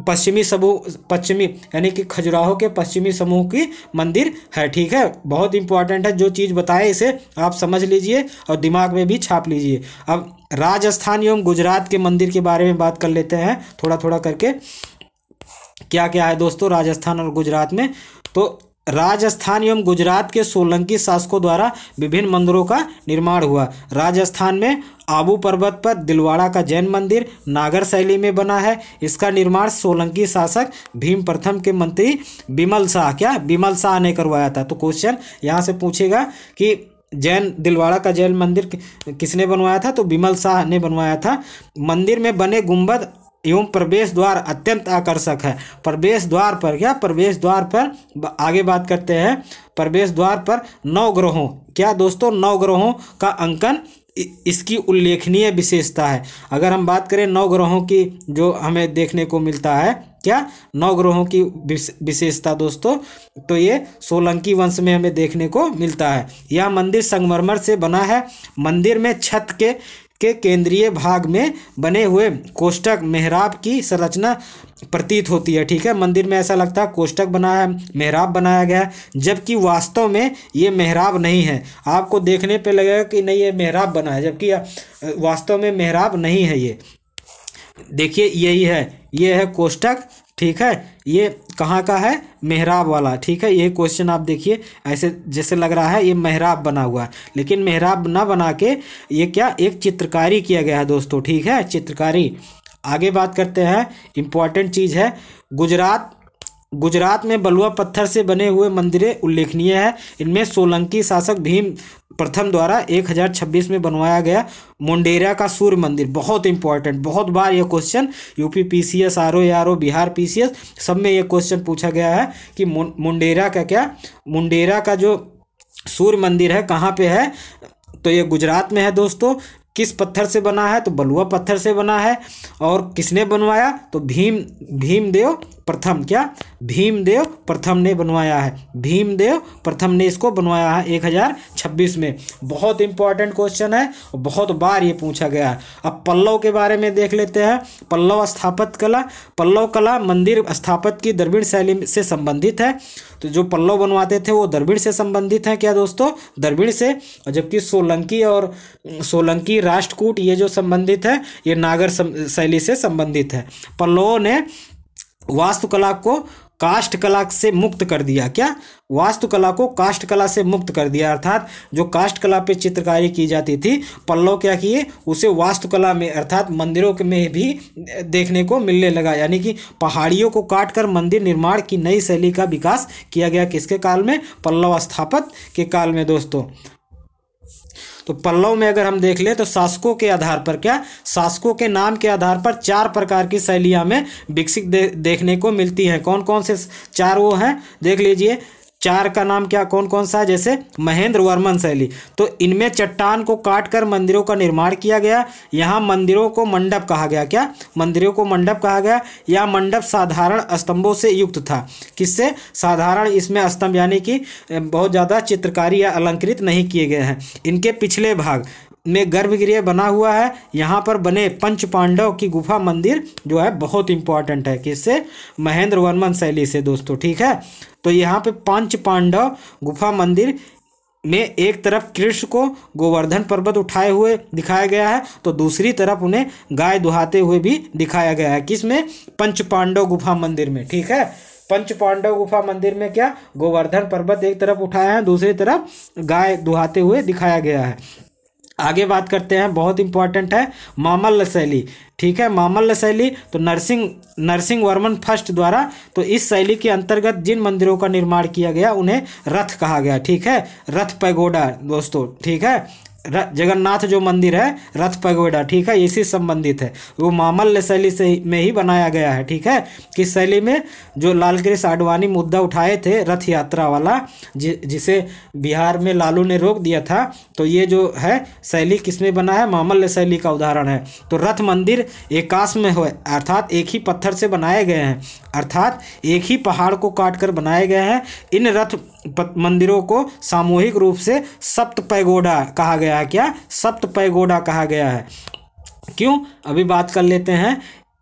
पश्चिमी समूह पश्चिमी यानी कि खजुराहो के पश्चिमी समूह की मंदिर है ठीक है बहुत इंपॉर्टेंट है जो चीज़ बताएं इसे आप समझ लीजिए और दिमाग में भी छाप लीजिए अब राजस्थान एवं गुजरात के मंदिर के बारे में बात कर लेते हैं थोड़ा थोड़ा करके क्या क्या है दोस्तों राजस्थान और गुजरात में तो राजस्थान एवं गुजरात के सोलंकी शासकों द्वारा विभिन्न मंदिरों का निर्माण हुआ राजस्थान में आबू पर्वत पर दिलवाड़ा का जैन मंदिर नागर शैली में बना है इसका निर्माण सोलंकी शासक भीम प्रथम के मंत्री बिमल शाह क्या बिमल शाह ने करवाया था तो क्वेश्चन यहाँ से पूछेगा कि जैन दिलवाड़ा का जैन मंदिर किसने बनवाया था तो बिमल शाह ने बनवाया था मंदिर में बने गुंबद एवं प्रवेश द्वार अत्यंत आकर्षक है प्रवेश द्वार पर क्या प्रवेश द्वार पर आगे बात करते हैं प्रवेश द्वार पर नौ ग्रहों क्या दोस्तों नौ ग्रहों का अंकन इसकी उल्लेखनीय विशेषता है अगर हम बात करें नौ ग्रहों की जो हमें देखने को मिलता है क्या नौ ग्रहों की विशेषता दोस्तों तो ये सोलंकी वंश में हमें देखने को मिलता है यह मंदिर संगमरमर से बना है मंदिर में छत के के केंद्रीय भाग में बने हुए कोष्टक मेहराब की संरचना प्रतीत होती है ठीक है मंदिर में ऐसा लगता है कोष्टक बनाया मेहराब बनाया गया है जबकि वास्तव में ये मेहराब नहीं है आपको देखने पे लगेगा कि नहीं ये मेहराब बना है जबकि वास्तव में मेहराब नहीं है ये देखिए यही है ये है कोष्टक ठीक है ये कहाँ का है मेहराब वाला ठीक है ये क्वेश्चन आप देखिए ऐसे जैसे लग रहा है ये मेहराब बना हुआ है लेकिन मेहराब ना बना के ये क्या एक चित्रकारी किया गया है दोस्तों ठीक है चित्रकारी आगे बात करते हैं इम्पॉर्टेंट चीज़ है गुजरात गुजरात में बलुआ पत्थर से बने हुए मंदिरें उल्लेखनीय है इनमें सोलंकी शासक भीम प्रथम द्वारा 1026 में बनवाया गया मोंडेरा का सूर्य मंदिर बहुत इंपॉर्टेंट बहुत बार यह question UP PCS RO O Bihar PCS सब में यह क्वेश्चन पूछा गया है कि मुंडेरा का क्या मुंडेरा का जो सूर्य मंदिर है कहाँ पे है तो ये गुजरात में है दोस्तों किस पत्थर से बना है तो बलुआ पत्थर से बना है और किसने बनवाया तो भीम भीमदेव प्रथम क्या भीमदेव प्रथम ने बनवाया है भीमदेव प्रथम ने इसको बनवाया है एक हजार छब्बीस में बहुत इंपॉर्टेंट क्वेश्चन है और बहुत बार ये पूछा गया है अब पल्लव के बारे में देख लेते हैं पल्लव स्थापित कला पल्लव कला मंदिर स्थापत की द्रविड़ शैली से संबंधित है तो जो पल्लव बनवाते थे वो द्रविड़ से संबंधित हैं क्या दोस्तों द्रविड़ से जबकि सोलंकी और सोलंकी राष्ट्रकूट ये जो संबंधित है ये नागर शैली से संबंधित है पल्लवों ने वास्तुकला को काष्ठ कला से मुक्त कर दिया क्या वास्तुकला को काष्ठ कला से मुक्त कर दिया अर्थात जो काष्ठ कला पे चित्रकारी की जाती थी पल्लव क्या किए उसे वास्तुकला में अर्थात मंदिरों में भी देखने को मिलने लगा यानी कि पहाड़ियों को काट कर मंदिर निर्माण की नई शैली का विकास किया गया किसके काल में पल्लव स्थापत के काल में दोस्तों तो पल्लव में अगर हम देख लें तो शासकों के आधार पर क्या शासकों के नाम के आधार पर चार प्रकार की शैलियाँ में विकसित दे, देखने को मिलती हैं कौन कौन से चार वो हैं देख लीजिए चार का नाम क्या कौन कौन सा जैसे महेंद्र वर्मन शैली तो इनमें चट्टान को काट कर मंदिरों का निर्माण किया गया यहाँ मंदिरों को मंडप कहा गया क्या मंदिरों को मंडप कहा गया यह मंडप साधारण स्तंभों से युक्त था किससे साधारण इसमें स्तंभ यानी कि बहुत ज़्यादा चित्रकारी या अलंकृत नहीं किए गए हैं इनके पिछले भाग में गर्भगृह बना हुआ है यहाँ पर बने पंच पांडव की गुफा मंदिर जो है बहुत इंपॉर्टेंट है किससे महेंद्र वर्मन शैली से दोस्तों ठीक है तो यहाँ पे पंच पांडव गुफा मंदिर में एक तरफ कृष्ण को गोवर्धन पर्वत उठाए हुए दिखाया गया है तो दूसरी तरफ उन्हें गाय दुहाते हुए भी दिखाया गया है किसमें पंच पांडव गुफा मंदिर में ठीक है पंच पांडव गुफा मंदिर में क्या गोवर्धन पर्वत एक तरफ उठाया है दूसरी तरफ गाय दुहाते हुए दिखाया गया है आगे बात करते हैं बहुत इंपॉर्टेंट है मामल शैली ठीक है मामल शैली तो नरसिंह नरसिंह वर्मन फर्स्ट द्वारा तो इस शैली के अंतर्गत जिन मंदिरों का निर्माण किया गया उन्हें रथ कहा गया ठीक है रथ पैगोडा दोस्तों ठीक है जगन्नाथ जो मंदिर है रथ पगोड़ा ठीक है इसी संबंधित है वो मामल्य शैली से में ही बनाया गया है ठीक है किस शैली में जो लाल कृष्ण आडवाणी मुद्दा उठाए थे रथ यात्रा वाला जि, जिसे बिहार में लालू ने रोक दिया था तो ये जो है शैली किसमें बना है मामल्य शैली का उदाहरण है तो रथ मंदिर एकाश में हो अर्थात एक ही पत्थर से बनाए गए हैं अर्थात एक ही पहाड़ को काट कर बनाए गए हैं इन रथ मंदिरों को सामूहिक रूप से सप्त पैगोडा कहा गया है क्या सप्त पैगोडा कहा गया है क्यों अभी बात कर लेते हैं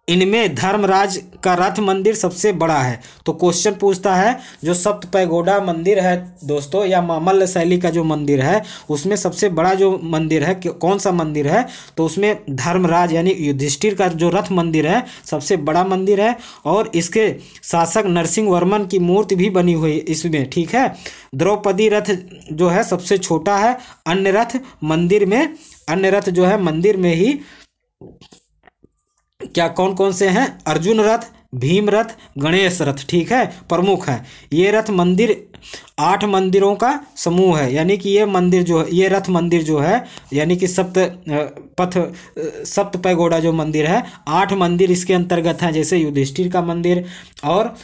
इनमें धर्मराज का रथ मंदिर सबसे बड़ा है तो क्वेश्चन पूछता है जो सप्त पैगोडा मंदिर है दोस्तों या मामल्ल शैली का जो मंदिर है उसमें सबसे बड़ा जो मंदिर है कौन सा मंदिर है तो उसमें धर्मराज यानी युधिष्ठिर का जो रथ मंदिर है सबसे बड़ा मंदिर है और इसके शासक नरसिंह वर्मन की मूर्ति भी बनी हुई इसमें ठीक है द्रौपदी रथ जो है सबसे छोटा है अन्य रथ मंदिर में अन्य रथ जो है मंदिर में ही क्या कौन कौन से हैं अर्जुन रथ भीम रथ गणेश रथ ठीक है प्रमुख है ये रथ मंदिर आठ मंदिरों का समूह है यानी कि ये मंदिर जो है ये रथ मंदिर जो है यानी कि सप्त पथ सप्त पैगोडा जो मंदिर है आठ मंदिर इसके अंतर्गत हैं जैसे युधिष्ठिर का मंदिर और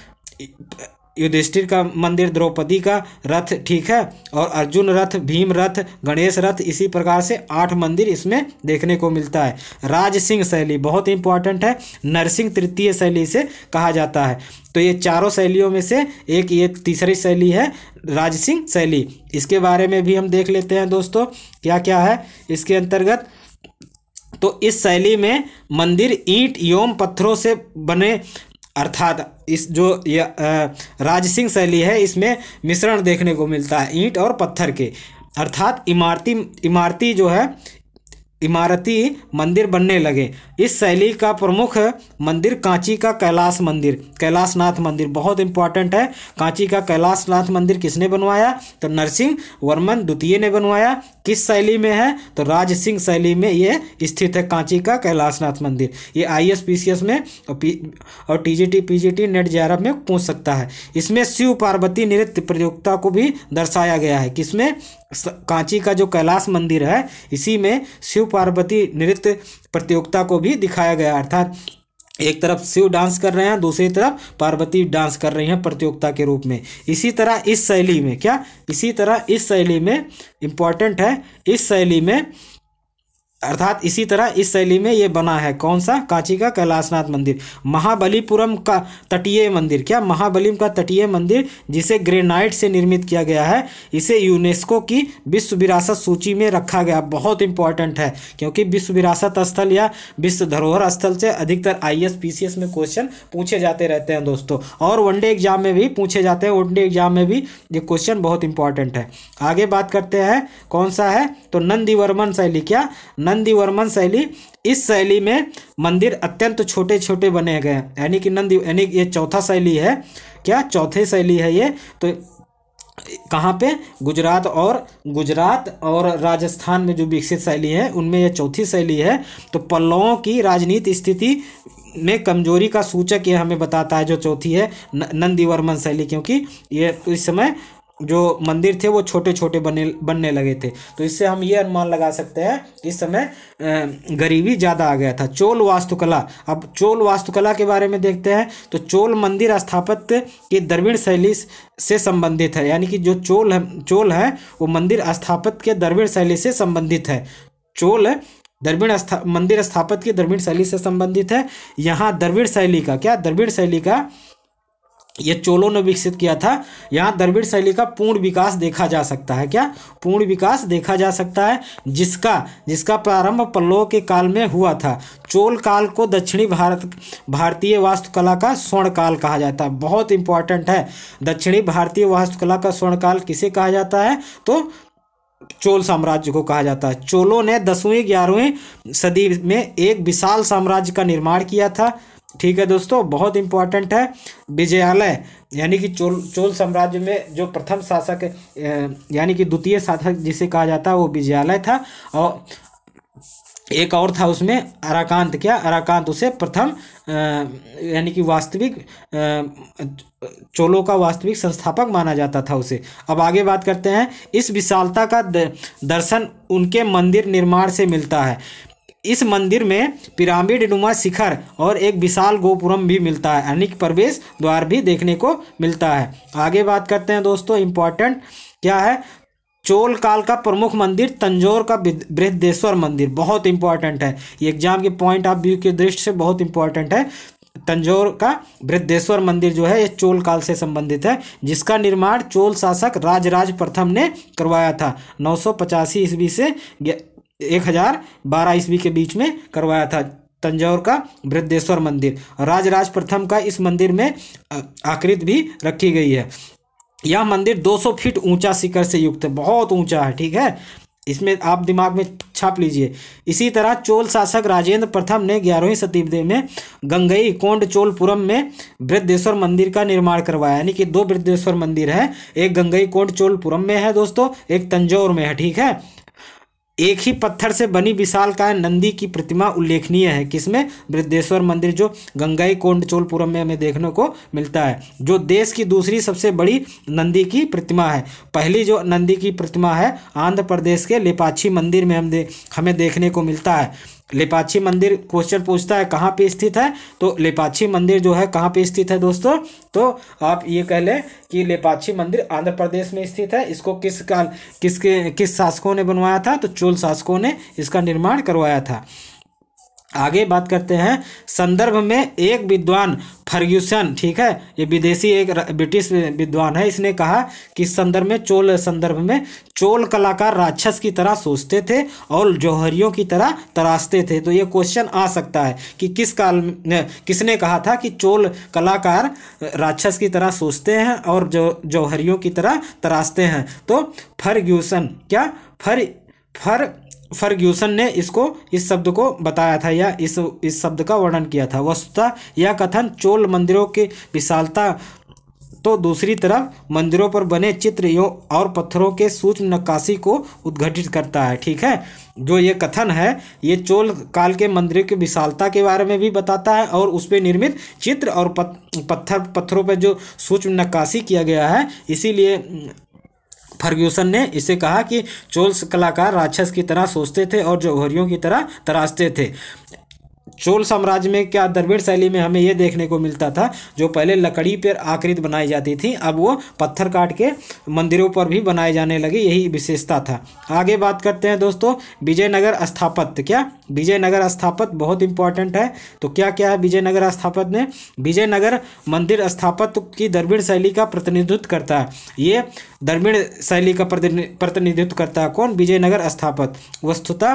युधिष्ठिर का मंदिर द्रौपदी का रथ ठीक है और अर्जुन रथ भीम रथ गणेश रथ इसी प्रकार से आठ मंदिर इसमें देखने को मिलता है राज सिंह शैली बहुत इंपॉर्टेंट है नरसिंह तृतीय शैली से कहा जाता है तो ये चारों शैलियों में से एक ये तीसरी शैली है राज सिंह शैली इसके बारे में भी हम देख लेते हैं दोस्तों क्या क्या है इसके अंतर्गत तो इस शैली में मंदिर ईंट एवं पत्थरों से बने अर्थात इस जो यह राजसिंह शैली है इसमें मिश्रण देखने को मिलता है ईंट और पत्थर के अर्थात इमारती इमारती जो है इमारती मंदिर बनने लगे इस शैली का प्रमुख मंदिर कांची का कैलाश मंदिर कैलाशनाथ मंदिर बहुत इंपॉर्टेंट है कांची का कैलाशनाथ मंदिर किसने बनवाया तो नरसिंह वर्मन द्वितीय ने बनवाया किस शैली में है तो राज सिंह शैली में ये स्थित है कांची का कैलाशनाथ मंदिर ये I S P C S में और T G T P G T net J में पूछ सकता है इसमें शिव पार्वती नृत्य प्रतियोगिता को भी दर्शाया गया है किसमें कांची का जो कैलाश मंदिर है इसी में शिव पार्वती नृत्य प्रतियोगिता को भी दिखाया गया अर्थात एक तरफ शिव डांस कर रहे हैं दूसरी तरफ पार्वती डांस कर रही हैं प्रतियोगिता के रूप में इसी तरह इस शैली में क्या इसी तरह इस शैली में इंपॉर्टेंट है इस शैली में अर्थात इसी तरह इस शैली में ये बना है कौन सा कांची का कैलाशनाथ मंदिर महाबलीपुरम का तटीय मंदिर क्या महाबलीम का तटीय मंदिर जिसे ग्रेनाइट से निर्मित किया गया है इसे यूनेस्को की विश्व विरासत सूची में रखा गया बहुत इंपॉर्टेंट है क्योंकि विश्व विरासत स्थल या विश्व धरोहर स्थल से अधिकतर आई एस में क्वेश्चन पूछे जाते रहते हैं दोस्तों और वनडे एग्जाम में भी पूछे जाते हैं वनडे एग्जाम में भी ये क्वेश्चन बहुत इंपॉर्टेंट है आगे बात करते हैं कौन सा है तो नंदीवर्मन शैली क्या नंदीवर्मन शैली इस शैली में मंदिर अत्यंत छोटे छोटे बने गए यानी कि नंदी यानी ये चौथा शैली है क्या चौथे शैली है ये तो कहाँ पे गुजरात और गुजरात और राजस्थान में जो विकसित शैली है उनमें यह चौथी शैली है तो पल्लवों की राजनीति स्थिति में कमजोरी का सूचक ये हमें बताता है जो चौथी है नंदीवर्मन शैली क्योंकि ये इस समय जो मंदिर थे वो छोटे छोटे बने बनने लगे थे तो इससे हम ये अनुमान लगा सकते हैं इस समय गरीबी ज़्यादा आ गया था चोल वास्तुकला अब चोल वास्तुकला के बारे में देखते हैं तो चोल मंदिर स्थापत्य की द्रविड़ शैली से संबंधित है यानी कि जो चोल है चोल है वो मंदिर स्थापत्य के द्रविड़ शैली से संबंधित है चोल द्रविड़ मंदिर स्थापत्य की द्रविड़ शैली से संबंधित है यहाँ द्रविड़ शैली का क्या द्रविड़ शैली का ये चोलों ने विकसित किया था यहाँ द्रविड़ शैली का पूर्ण विकास देखा जा सकता है क्या पूर्ण विकास देखा जा सकता है जिसका जिसका प्रारंभ पल्लवों के काल में हुआ था चोल काल को दक्षिणी भारत भारतीय वास्तुकला का स्वर्ण काल कहा जाता है बहुत इंपॉर्टेंट है दक्षिणी भारतीय वास्तुकला का स्वर्ण काल किसे कहा जाता है तो चोल साम्राज्य को कहा जाता है चोलों ने दसवीं ग्यारहवीं सदी में एक विशाल साम्राज्य का निर्माण किया था ठीक है दोस्तों बहुत इंपॉर्टेंट है विजयालय यानी कि चोल चोल साम्राज्य में जो प्रथम शासक यानी कि द्वितीय शासक जिसे कहा जाता है वो विजयालय था और एक और था उसमें अराकांत क्या अराकांत उसे प्रथम यानी कि वास्तविक चोलों का वास्तविक संस्थापक माना जाता था उसे अब आगे बात करते हैं इस विशालता का दर्शन उनके मंदिर निर्माण से मिलता है इस मंदिर में पिरामिड नुमा शिखर और एक विशाल गोपुरम भी मिलता है अनेक प्रवेश द्वार भी देखने को मिलता है आगे बात करते हैं दोस्तों इम्पोर्टेंट क्या है चोल काल का प्रमुख मंदिर तंजोर का बृहदेश्वर मंदिर बहुत इंपॉर्टेंट है ये एग्जाम के पॉइंट ऑफ व्यू के दृष्टि से बहुत इंपॉर्टेंट है तंजोर का बृहदेश्वर मंदिर जो है ये चोल काल से संबंधित है जिसका निर्माण चोल शासक राजराज प्रथम ने करवाया था नौ सौ ईस्वी से एक हज़ार बारह ईस्वी के बीच में करवाया था तंजौर का वृद्धेश्वर मंदिर राजराज प्रथम का इस मंदिर में आकृत भी रखी गई है यह मंदिर 200 फीट ऊंचा शिखर से युक्त है बहुत ऊंचा है ठीक है इसमें आप दिमाग में छाप लीजिए इसी तरह चोल शासक राजेंद्र प्रथम ने ग्यारहवीं शतीब्दी में गंगई कोंड चोलपुरम में वृद्धेश्वर मंदिर का निर्माण करवाया यानी कि दो वृद्धेश्वर मंदिर है एक गंगई कोंड चोलपुरम में है दोस्तों एक तंजौर में है ठीक है एक ही पत्थर से बनी विशाल का नंदी की प्रतिमा उल्लेखनीय है किसमें वृद्धेश्वर मंदिर जो गंगाई कोंड चोलपुरम में हमें देखने को मिलता है जो देश की दूसरी सबसे बड़ी नंदी की प्रतिमा है पहली जो नंदी की प्रतिमा है आंध्र प्रदेश के लेपाक्षी मंदिर में हम दे, हमें देखने को मिलता है लेपाक्षी मंदिर क्वेश्चन पूछता है कहाँ पे स्थित है तो लेपाक्षी मंदिर जो है कहाँ पे स्थित है दोस्तों तो आप ये कह लें कि लेपाक्षी मंदिर आंध्र प्रदेश में स्थित है इसको किस काल किसके किस शासकों ने बनवाया था तो चोल शासकों ने इसका निर्माण करवाया था आगे बात करते हैं संदर्भ में एक विद्वान फर्ग्यूसन ठीक है ये विदेशी एक ब्रिटिश विद्वान है इसने कहा कि संदर्भ में चोल संदर्भ में चोल कलाकार राक्षस की तरह सोचते थे और जौहरियों की तरह तराशते थे तो ये क्वेश्चन आ सकता है कि किस काल किसने कहा था कि चोल कलाकार राक्षस की तरह सोचते हैं और जो जौहरियों की तरह तराशते हैं तो फर्ग्यूसन क्या फर फर फर्ग्यूसन ने इसको इस शब्द को बताया था या इस इस शब्द का वर्णन किया था वस्तुतः यह कथन चोल मंदिरों की विशालता तो दूसरी तरफ मंदिरों पर बने चित्र यो और पत्थरों के सूक्ष्म नक्काशी को उद्घाटित करता है ठीक है जो ये कथन है ये चोल काल के मंदिरों की विशालता के बारे में भी बताता है और उस पर निर्मित चित्र और पत्थर पत्थरों पर जो सूक्ष्म नक्काशी किया गया है इसीलिए फर्ग्यूसन ने इसे कहा कि चोल्स कलाकार राक्षस की तरह सोचते थे और जौहरियों की तरह तराशते थे चोल साम्राज्य में क्या द्रविड़ शैली में हमें यह देखने को मिलता था जो पहले लकड़ी पर आकृत बनाई जाती थी अब वो पत्थर काट के मंदिरों पर भी बनाए जाने लगे यही विशेषता था आगे बात करते हैं दोस्तों विजयनगर स्थापत्य क्या विजयनगर स्थापत्य बहुत इंपॉर्टेंट है तो क्या क्या है विजयनगर स्थापत्य ने विजयनगर मंदिर स्थापत्य की द्रविड़ शैली का प्रतिनिधित्व करता है ये द्रविड़ शैली का प्रतिनिधित्व करता है कौन विजयनगर स्थापत वस्तुता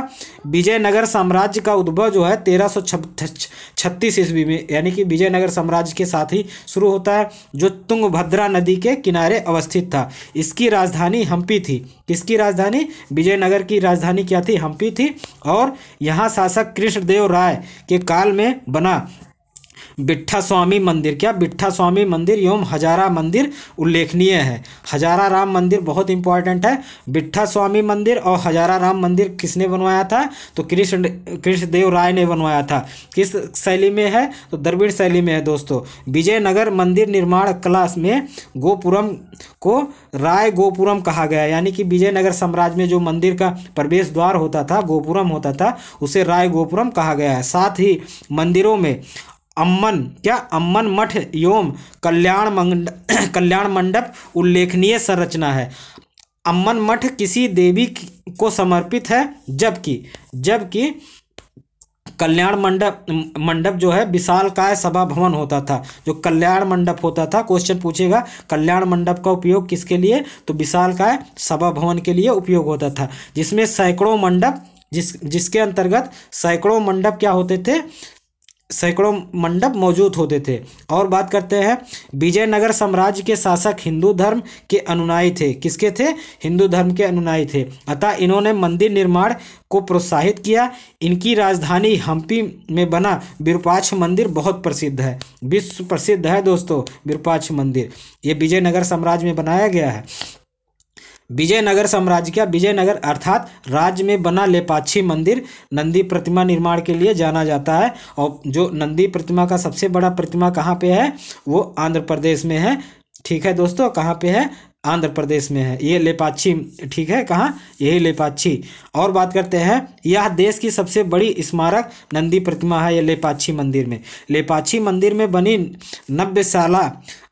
विजयनगर साम्राज्य का उद्भव जो है तेरह छत्तीस ईस्वी में यानी कि विजयनगर साम्राज्य के साथ ही शुरू होता है जो तुंगभद्रा नदी के किनारे अवस्थित था इसकी राजधानी हम्पी थी किसकी राजधानी विजयनगर की राजधानी क्या थी हम्पी थी और यहाँ शासक कृष्णदेव राय के काल में बना बिट्ठा स्वामी मंदिर क्या बिट्ठा स्वामी मंदिर एवं हजारा मंदिर उल्लेखनीय है हजारा राम मंदिर बहुत इंपॉर्टेंट है बिट्ठा स्वामी मंदिर और हजारा राम मंदिर किसने बनवाया था तो कृष्ण कृष्णदेव राय ने बनवाया था किस शैली में है तो द्रविड़ शैली में है दोस्तों विजयनगर मंदिर निर्माण कला में गोपुरम को राय गोपुरम कहा गया यानी कि विजयनगर साम्राज्य में जो मंदिर का प्रवेश द्वार होता था गोपुरम होता था उसे राय गोपुरम कहा गया है साथ ही मंदिरों में अम्मन क्या अम्मन मठ योम कल्याण मंड कल्याण मंडप उल्लेखनीय संरचना है अम्मन मठ किसी देवी को समर्पित है जबकि जबकि कल्याण मंडप मंडप जो है विशाल सभा भवन होता था जो कल्याण मंडप होता था क्वेश्चन पूछेगा कल्याण मंडप का उपयोग किसके लिए तो विशाल सभा भवन के लिए उपयोग होता था जिसमें सैकड़ों मंडप जिस जिसके अंतर्गत सैकड़ों मंडप क्या होते थे सैकड़ों मंडप मौजूद होते थे और बात करते हैं विजयनगर साम्राज्य के शासक हिंदू धर्म के अनुयायी थे किसके थे हिंदू धर्म के अनुयायी थे अतः इन्होंने मंदिर निर्माण को प्रोत्साहित किया इनकी राजधानी हम्पी में बना विरूपाक्ष मंदिर बहुत प्रसिद्ध है विश्व प्रसिद्ध है दोस्तों विरूपाक्ष मंदिर ये विजयनगर साम्राज्य में बनाया गया है विजयनगर साम्राज्य का विजयनगर अर्थात राज्य में बना लेपाक्षी मंदिर नंदी प्रतिमा निर्माण के लिए जाना जाता है और जो नंदी प्रतिमा का सबसे बड़ा प्रतिमा कहाँ पे है वो आंध्र प्रदेश में है ठीक है दोस्तों कहाँ पे है आंध्र प्रदेश में है ये लेपाक्षी ठीक है कहाँ यही लेपाक्षी और बात करते हैं यह देश की सबसे बड़ी स्मारक नंदी प्रतिमा है यह लेपाक्षी मंदिर में लेपाक्षी मंदिर में बनी नब्यशाला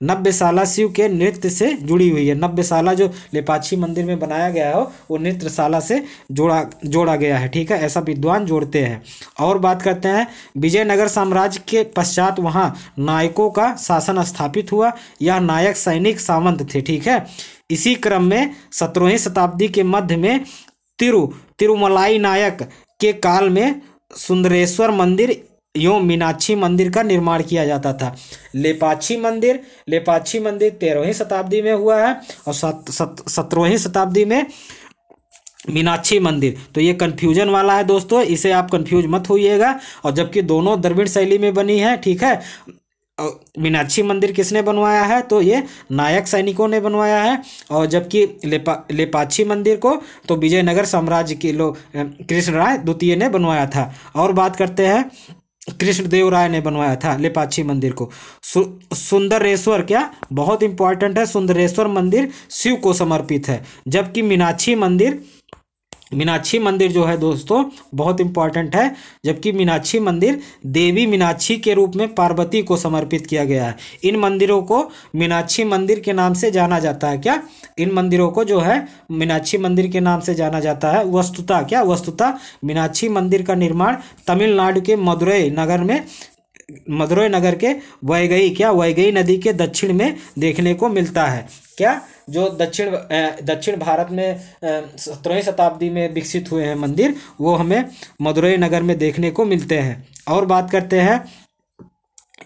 नब्यशाला शिव के नृत्य से जुड़ी हुई है नब्यशाला जो लेपाक्षी मंदिर में बनाया गया हो वो नृत्यशाला से जोड़ा जोड़ा गया है ठीक है ऐसा विद्वान जोड़ते हैं और बात करते हैं विजयनगर साम्राज्य के पश्चात वहाँ नायकों का शासन स्थापित हुआ यह नायक सैनिक सामंत थे ठीक है इसी क्रम में सत्रहवीं शताब्दी के मध्य में तिरु तिरुमलाई नायक के काल में सुंदरेश्वर मंदिर एवं मीनाक्षी मंदिर का निर्माण किया जाता था लेपाक्षी मंदिर लेपाक्षी मंदिर तेरहवीं शताब्दी में हुआ है और सत्रहवीं शताब्दी में मीनाक्षी मंदिर तो ये कन्फ्यूजन वाला है दोस्तों इसे आप कन्फ्यूज मत होइएगा और जबकि दोनों द्रविड़ शैली में बनी है ठीक है मीनाक्षी मंदिर किसने बनवाया है तो ये नायक सैनिकों ने बनवाया है और जबकि लेपा लेपाक्षी मंदिर को तो विजयनगर साम्राज्य के लोग कृष्ण राय द्वितीय ने बनवाया था और बात करते हैं कृष्णदेव राय ने बनवाया था लेपाक्षी मंदिर को सु, सुंदरेश्वर क्या बहुत इंपॉर्टेंट है सुंदरेश्वर मंदिर शिव को समर्पित है जबकि मीनाक्षी मंदिर मीनाक्षी मंदिर जो है दोस्तों बहुत इंपॉर्टेंट है जबकि मीनाक्षी मंदिर देवी मीनाक्षी के रूप में पार्वती को समर्पित किया गया है इन मंदिरों को मीनाक्षी मंदिर के नाम से जाना जाता है क्या इन मंदिरों को जो है मीनाक्षी मंदिर के नाम से जाना जाता है वस्तुता क्या वस्तुता मीनाक्षी मंदिर का निर्माण तमिलनाडु के मदुरई नगर में मदुरई नगर के वैगई क्या वैगई नदी के दक्षिण में देखने को मिलता है क्या जो दक्षिण दक्षिण भारत में सत्रहवीं शताब्दी में विकसित हुए हैं मंदिर वो हमें मदुरई नगर में देखने को मिलते हैं और बात करते हैं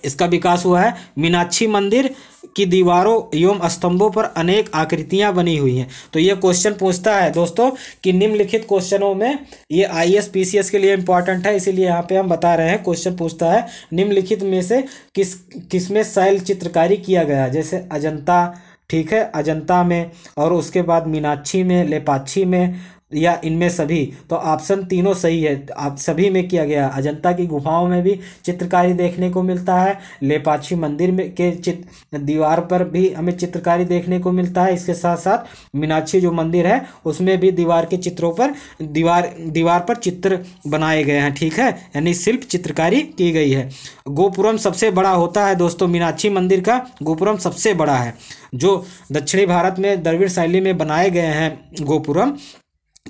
इसका विकास हुआ है मीनाक्षी मंदिर की दीवारों एवं स्तंभों पर अनेक आकृतियां बनी हुई हैं तो ये क्वेश्चन पूछता है दोस्तों कि निम्नलिखित क्वेश्चनों में ये I S P C S के लिए इंपॉर्टेंट है इसीलिए यहाँ पे हम बता रहे हैं क्वेश्चन पूछता है निम्नलिखित में से किस किस में शैल चित्रकारी किया गया जैसे अजंता ठीक है अजंता में और उसके बाद मीनाक्षी में लेपाक्षी में या इनमें सभी तो ऑप्शन तीनों सही है आप सभी में किया गया अजंता की गुफाओं में भी चित्रकारी देखने को मिलता है लेपाक्षी मंदिर में के चित्र दीवार पर भी हमें चित्रकारी देखने को मिलता है इसके साथ साथ मीनाक्षी जो मंदिर है उसमें भी दीवार के चित्रों पर दीवार दीवार पर चित्र बनाए गए हैं ठीक है यानी शिल्प चित्रकारी की गई है गोपुरम सबसे बड़ा होता है दोस्तों मीनाक्षी मंदिर का गोपुरम सबसे बड़ा है जो दक्षिणी भारत में द्रविड़ शैली में बनाए गए हैं गोपुरम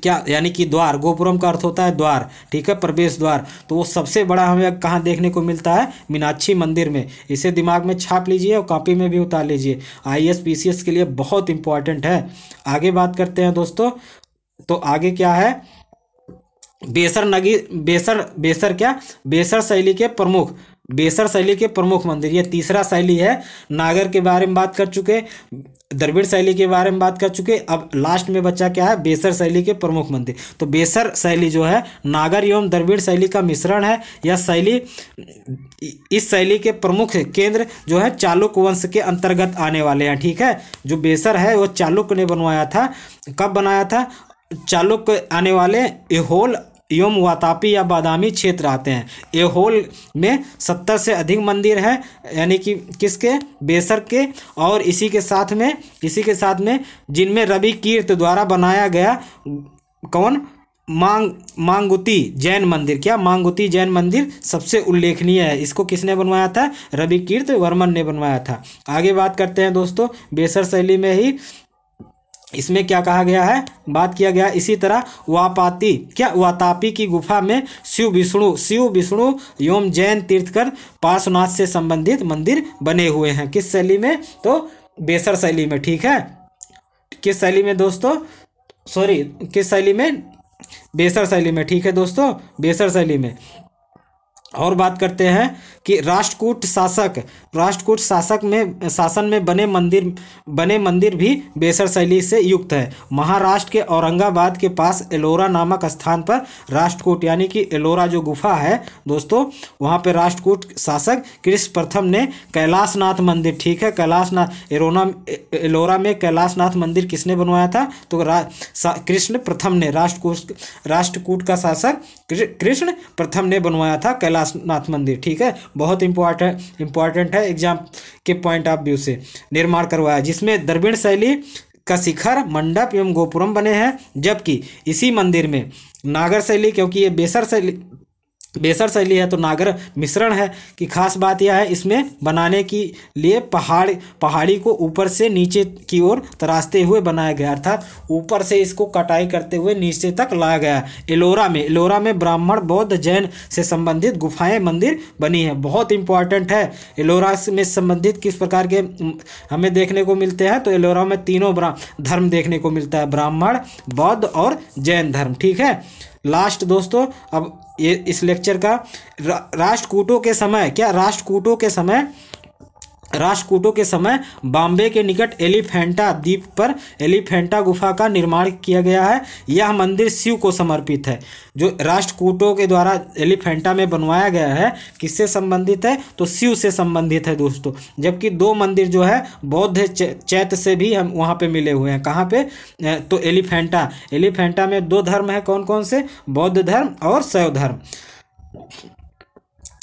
क्या यानी कि द्वार गोपुरम का अर्थ होता है द्वार ठीक है प्रवेश द्वार तो वो सबसे बड़ा हमें कहाँ देखने को मिलता है मीनाक्षी मंदिर में इसे दिमाग में छाप लीजिए और कॉपी में भी उतार लीजिए आईएएस पीसीएस के लिए बहुत इंपॉर्टेंट है आगे बात करते हैं दोस्तों तो आगे क्या है बेसर नगी बेसर बेसर क्या बेसर शैली के प्रमुख बेसर शैली के प्रमुख मंदिर ये तीसरा शैली है नागर के बारे में बात कर चुके द्रविड़ शैली के बारे में बात कर चुके अब लास्ट में बच्चा क्या है बेसर शैली के प्रमुख मंदिर तो बेसर शैली जो है नागर एवं द्रविड़ शैली का मिश्रण है यह शैली इस शैली के प्रमुख केंद्र जो है चालुक वंश के अंतर्गत आने वाले हैं ठीक है जो बेसर है वह चालुक ने बनवाया था कब बनाया था चालुक आने वाले एहोल एवं वातापी या बादामी क्षेत्र आते हैं एहोल में सत्तर से अधिक मंदिर हैं यानी कि किसके बेसर के और इसी के साथ में इसी के साथ में जिनमें रवि कीर्त द्वारा बनाया गया कौन मांग मांगुती जैन मंदिर क्या मांगुती जैन मंदिर सबसे उल्लेखनीय है इसको किसने बनवाया था रवि कीर्त वर्मन ने बनवाया था आगे बात करते हैं दोस्तों बेसर शैली में ही इसमें क्या कहा गया है बात किया गया इसी तरह वापाती क्या वातापी की गुफा में शिव विष्णु शिव विष्णु योम जैन तीर्थकर पार्श्वनाथ से संबंधित मंदिर बने हुए हैं किस शैली में तो बेसर शैली में ठीक है किस शैली में दोस्तों सॉरी किस शैली में बेसर शैली में ठीक है दोस्तों बेसर शैली में और बात करते हैं कि राष्ट्रकूट शासक राष्ट्रकूट शासक में शासन में बने मंदिर बने मंदिर भी बेसर शैली से युक्त है महाराष्ट्र के औरंगाबाद के पास एलोरा नामक स्थान पर राष्ट्रकूट यानी कि एलोरा जो गुफा है दोस्तों वहाँ पर राष्ट्रकूट शासक कृष्ण प्रथम ने कैलाशनाथ मंदिर ठीक है कैलाशनाथ एरोना एलोरा में कैलाशनाथ मंदिर किसने बनवाया था तो कृष्ण प्रथम ने राष्ट्रकूट राष्ट्रकूट का शासक कृष्ण प्रथम ने बनवाया था कैलाश नाथ मंदिर ठीक है बहुत इंपॉर्टेंट इंपॉर्टेंट है एग्जाम के पॉइंट ऑफ व्यू से निर्माण करवाया जिसमें द्रविड़ शैली का शिखर मंडप एवं गोपुरम बने हैं जबकि इसी मंदिर में नागर शैली क्योंकि ये बेसर शैली बेसर शैली है तो नागर मिश्रण है कि खास बात यह है इसमें बनाने के लिए पहाड़ पहाड़ी को ऊपर से नीचे की ओर तराशते हुए बनाया गया अर्थात ऊपर से इसको कटाई करते हुए नीचे तक लाया गया एलोरा में एलोरा में ब्राह्मण बौद्ध जैन से संबंधित गुफाएं मंदिर बनी है बहुत इंपॉर्टेंट है एलोरा में संबंधित किस प्रकार के हम्म, हमें देखने को मिलते हैं तो एलोरा में तीनों धर्म देखने को मिलता है ब्राह्मण बौद्ध और जैन धर्म ठीक है लास्ट दोस्तों अब ये इस लेक्चर का रा, राष्ट्रकूटों के समय क्या राष्ट्रकूटों के समय राष्ट्रकूटों के समय बॉम्बे के निकट एलिफेंटा द्वीप पर एलिफेंटा गुफा का निर्माण किया गया है यह मंदिर शिव को समर्पित है जो राष्ट्रकूटों के द्वारा एलिफेंटा में बनवाया गया है किससे संबंधित है तो शिव से संबंधित है दोस्तों जबकि दो मंदिर जो है बौद्ध चैत से भी हम वहाँ पर मिले हुए हैं कहाँ पे तो एलिफेंटा एलिफेंटा में दो धर्म है कौन कौन से बौद्ध धर्म और शैव धर्म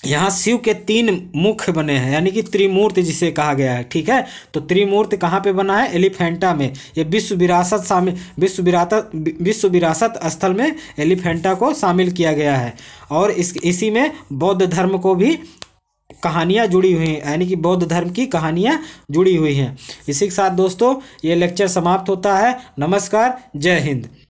यहाँ शिव के तीन मुख बने हैं यानी कि त्रिमूर्त जिसे कहा गया है ठीक है तो त्रिमूर्त कहाँ पे बना है एलिफेंटा में ये विश्व विरासत शामिल विश्व विरासत विश्व विरासत स्थल में एलिफेंटा को शामिल किया गया है और इस इसी में बौद्ध धर्म को भी कहानियाँ जुड़ी हुई हैं यानी कि बौद्ध धर्म की कहानियाँ जुड़ी हुई हैं इसी के साथ दोस्तों ये लेक्चर समाप्त होता है नमस्कार जय हिंद